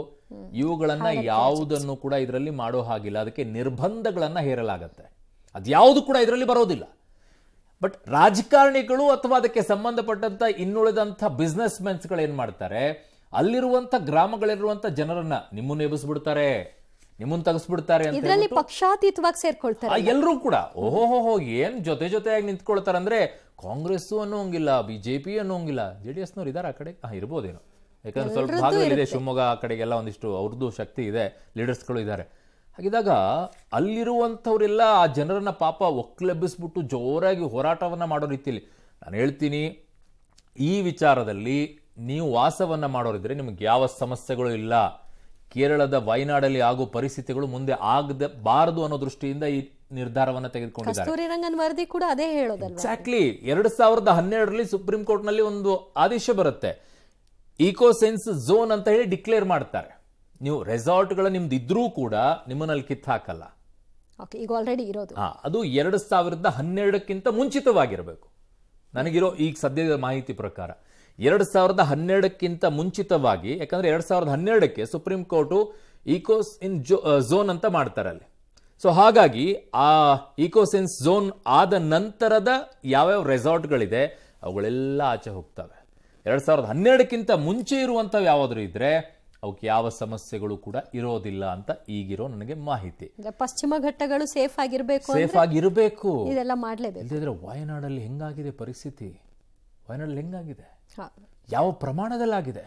ಇವುಗಳನ್ನ ಯಾವುದನ್ನು ಕೂಡ ಇದರಲ್ಲಿ ಮಾಡೋ ಹಾಗಿಲ್ಲ ಅದಕ್ಕೆ ನಿರ್ಬಂಧಗಳನ್ನ ಹೇರಲಾಗತ್ತೆ ಅದ್ಯಾವುದು ಕೂಡ ಇದರಲ್ಲಿ ಬರೋದಿಲ್ಲ ಬಟ್ ರಾಜಕಾರಣಿಗಳು ಅಥವಾ ಅದಕ್ಕೆ ಸಂಬಂಧಪಟ್ಟಂತ ಇನ್ನುಳಿದಂಥ ಬಿಸ್ನೆಸ್ ಗಳು ಏನು ಮಾಡ್ತಾರೆ ಅಲ್ಲಿರುವಂಥ ಗ್ರಾಮಗಳಿರುವಂಥ ಜನರನ್ನ ನಿಮ್ಮನ್ನು ಎಬ್ಬಿಸ್ಬಿಡ್ತಾರೆ ನಿಮ್ಮನ್ನು ತಗಸ್ಬಿಡ್ತಾರೆ ಇದರಲ್ಲಿ ಪಕ್ಷಾತೀತವಾಗಿ ಸೇರ್ಕೊಳ್ತಾರೆ ಎಲ್ಲರೂ ಕೂಡ ಓಹೋಹೋ ಏನ್ ಜೊತೆ ಜೊತೆಯಾಗಿ ನಿಂತ್ಕೊಳ್ತಾರೆ ಅಂದ್ರೆ ಕಾಂಗ್ರೆಸ್ ಅನ್ನೋಂಗಿಲ್ಲ ಬಿಜೆಪಿ ಅನ್ನೋಂಗಿಲ್ಲ ಜೆ ಡಿ ಎಸ್ನವ್ರು ಇದಾರೆ ಆ ಕಡೆ ಇರ್ಬೋದೇನೋ ಯಾಕಂದ್ರೆ ಸ್ವಲ್ಪ ಇದೆ ಶಿವಮೊಗ್ಗ ಆ ಕಡೆಗೆಲ್ಲ ಒಂದಿಷ್ಟು ಅವ್ರದ್ದು ಶಕ್ತಿ ಇದೆ ಲೀಡರ್ಸ್ಗಳು ಇದ್ದಾರೆ ಹಾಗಿದ್ದಾಗ ಅಲ್ಲಿರುವಂಥವರೆಲ್ಲ ಆ ಜನರನ್ನ ಪಾಪ ಒಕ್ಕಲೆಬ್ಬಿಸ್ಬಿಟ್ಟು ಜೋರಾಗಿ ಹೋರಾಟವನ್ನು ಮಾಡೋ ರೀತಿಯಲ್ಲಿ ನಾನು ಹೇಳ್ತೀನಿ ಈ ವಿಚಾರದಲ್ಲಿ ನೀವು ವಾಸವನ್ನು ಮಾಡೋರಿದ್ರೆ ನಿಮಗೆ ಯಾವ ಸಮಸ್ಯೆಗಳು ಇಲ್ಲ ಕೇರಳದ ವಯನಾಡಲ್ಲಿ ಆಗೋ ಪರಿಸ್ಥಿತಿಗಳು ಮುಂದೆ ಆಗದ ಬಾರದು ಅನ್ನೋ ದೃಷ್ಟಿಯಿಂದ ಈ ನಿರ್ಧಾರವನ್ನು ತೆಗೆದುಕೊಂಡಿದ್ದಾರೆ ಕೂಡ ಅದೇ ಹೇಳೋದು ಎಕ್ಸಾಕ್ಟ್ಲಿ ಎರಡ್ ಸಾವಿರದ ಹನ್ನೆರಡರಲ್ಲಿ ಸುಪ್ರೀಂ ಕೋರ್ಟ್ನಲ್ಲಿ ಒಂದು ಆದೇಶ ಬರುತ್ತೆ ಈಕೋಸೆನ್ಸ್ ಝೋನ್ ಅಂತ ಹೇಳಿ ಡಿಕ್ಲೇರ್ ಮಾಡ್ತಾರೆ ನೀವು ರೆಸಾರ್ಟ್ಗಳ ನಿಮ್ದು ಇದ್ರೂ ಕೂಡ ನಿಮ್ಮನಲ್ಲಿ ಹಾಕಲ್ಲ ಓಕೆ ಈಗ ಆಲ್ರೆಡಿ ಇರೋದು ಅದು ಎರಡು ಸಾವಿರದ ಹನ್ನೆರಡಕ್ಕಿಂತ ಮುಂಚಿತವಾಗಿರಬೇಕು ನನಗಿರೋ ಈಗ ಸದ್ಯದ ಮಾಹಿತಿ ಪ್ರಕಾರ ಎರಡು ಸಾವಿರದ ಹನ್ನೆರಡಕ್ಕಿಂತ ಮುಂಚಿತವಾಗಿ ಯಾಕಂದ್ರೆ ಎರಡು ಸಾವಿರದ ಹನ್ನೆರಡಕ್ಕೆ ಸುಪ್ರೀಂ ಕೋರ್ಟು ಈಕೋಸ್ ಇನ್ ಝೋನ್ ಅಂತ ಮಾಡ್ತಾರೆ ಅಲ್ಲಿ ಸೊ ಹಾಗಾಗಿ ಆ ಈಕೋಸೆನ್ಸ್ ಝೋನ್ ಆದ ನಂತರದ ಯಾವ್ಯಾವ ರೆಸಾರ್ಟ್ಗಳಿದೆ ಅವುಗಳೆಲ್ಲ ಆಚೆ ಹೋಗ್ತವೆ ಎರಡು ಸಾವಿರದ ಹನ್ನೆರಡಕ್ಕಿಂತ ಮುಂಚೆ ಇರುವಂಥವು ಯಾವುದಾದ್ರು ಇದ್ರೆ ಅವಕ್ಕೆ ಯಾವ ಸಮಸ್ಯೆಗಳು ಕೂಡ ಇರೋದಿಲ್ಲ ಅಂತ ಈಗಿರೋ ನನಗೆ ಮಾಹಿತಿ ಪಶ್ಚಿಮ ಘಟ್ಟಗಳು ಸೇಫ್ ಆಗಿರಬೇಕು ಸೇಫ್ ಆಗಿರಬೇಕು ಇದೆಲ್ಲ ಮಾಡಲೇಬೇಕು ಇಲ್ಲದಿದ್ರೆ ವಯನಾಡಲ್ಲಿ ಹೆಂಗಾಗಿದೆ ಪರಿಸ್ಥಿತಿ ವಯನಾಡಲ್ಲಿ ಹೆಂಗಾಗಿದೆ ಯಾವ ಪ್ರಮಾಣದಲ್ಲಾಗಿದೆ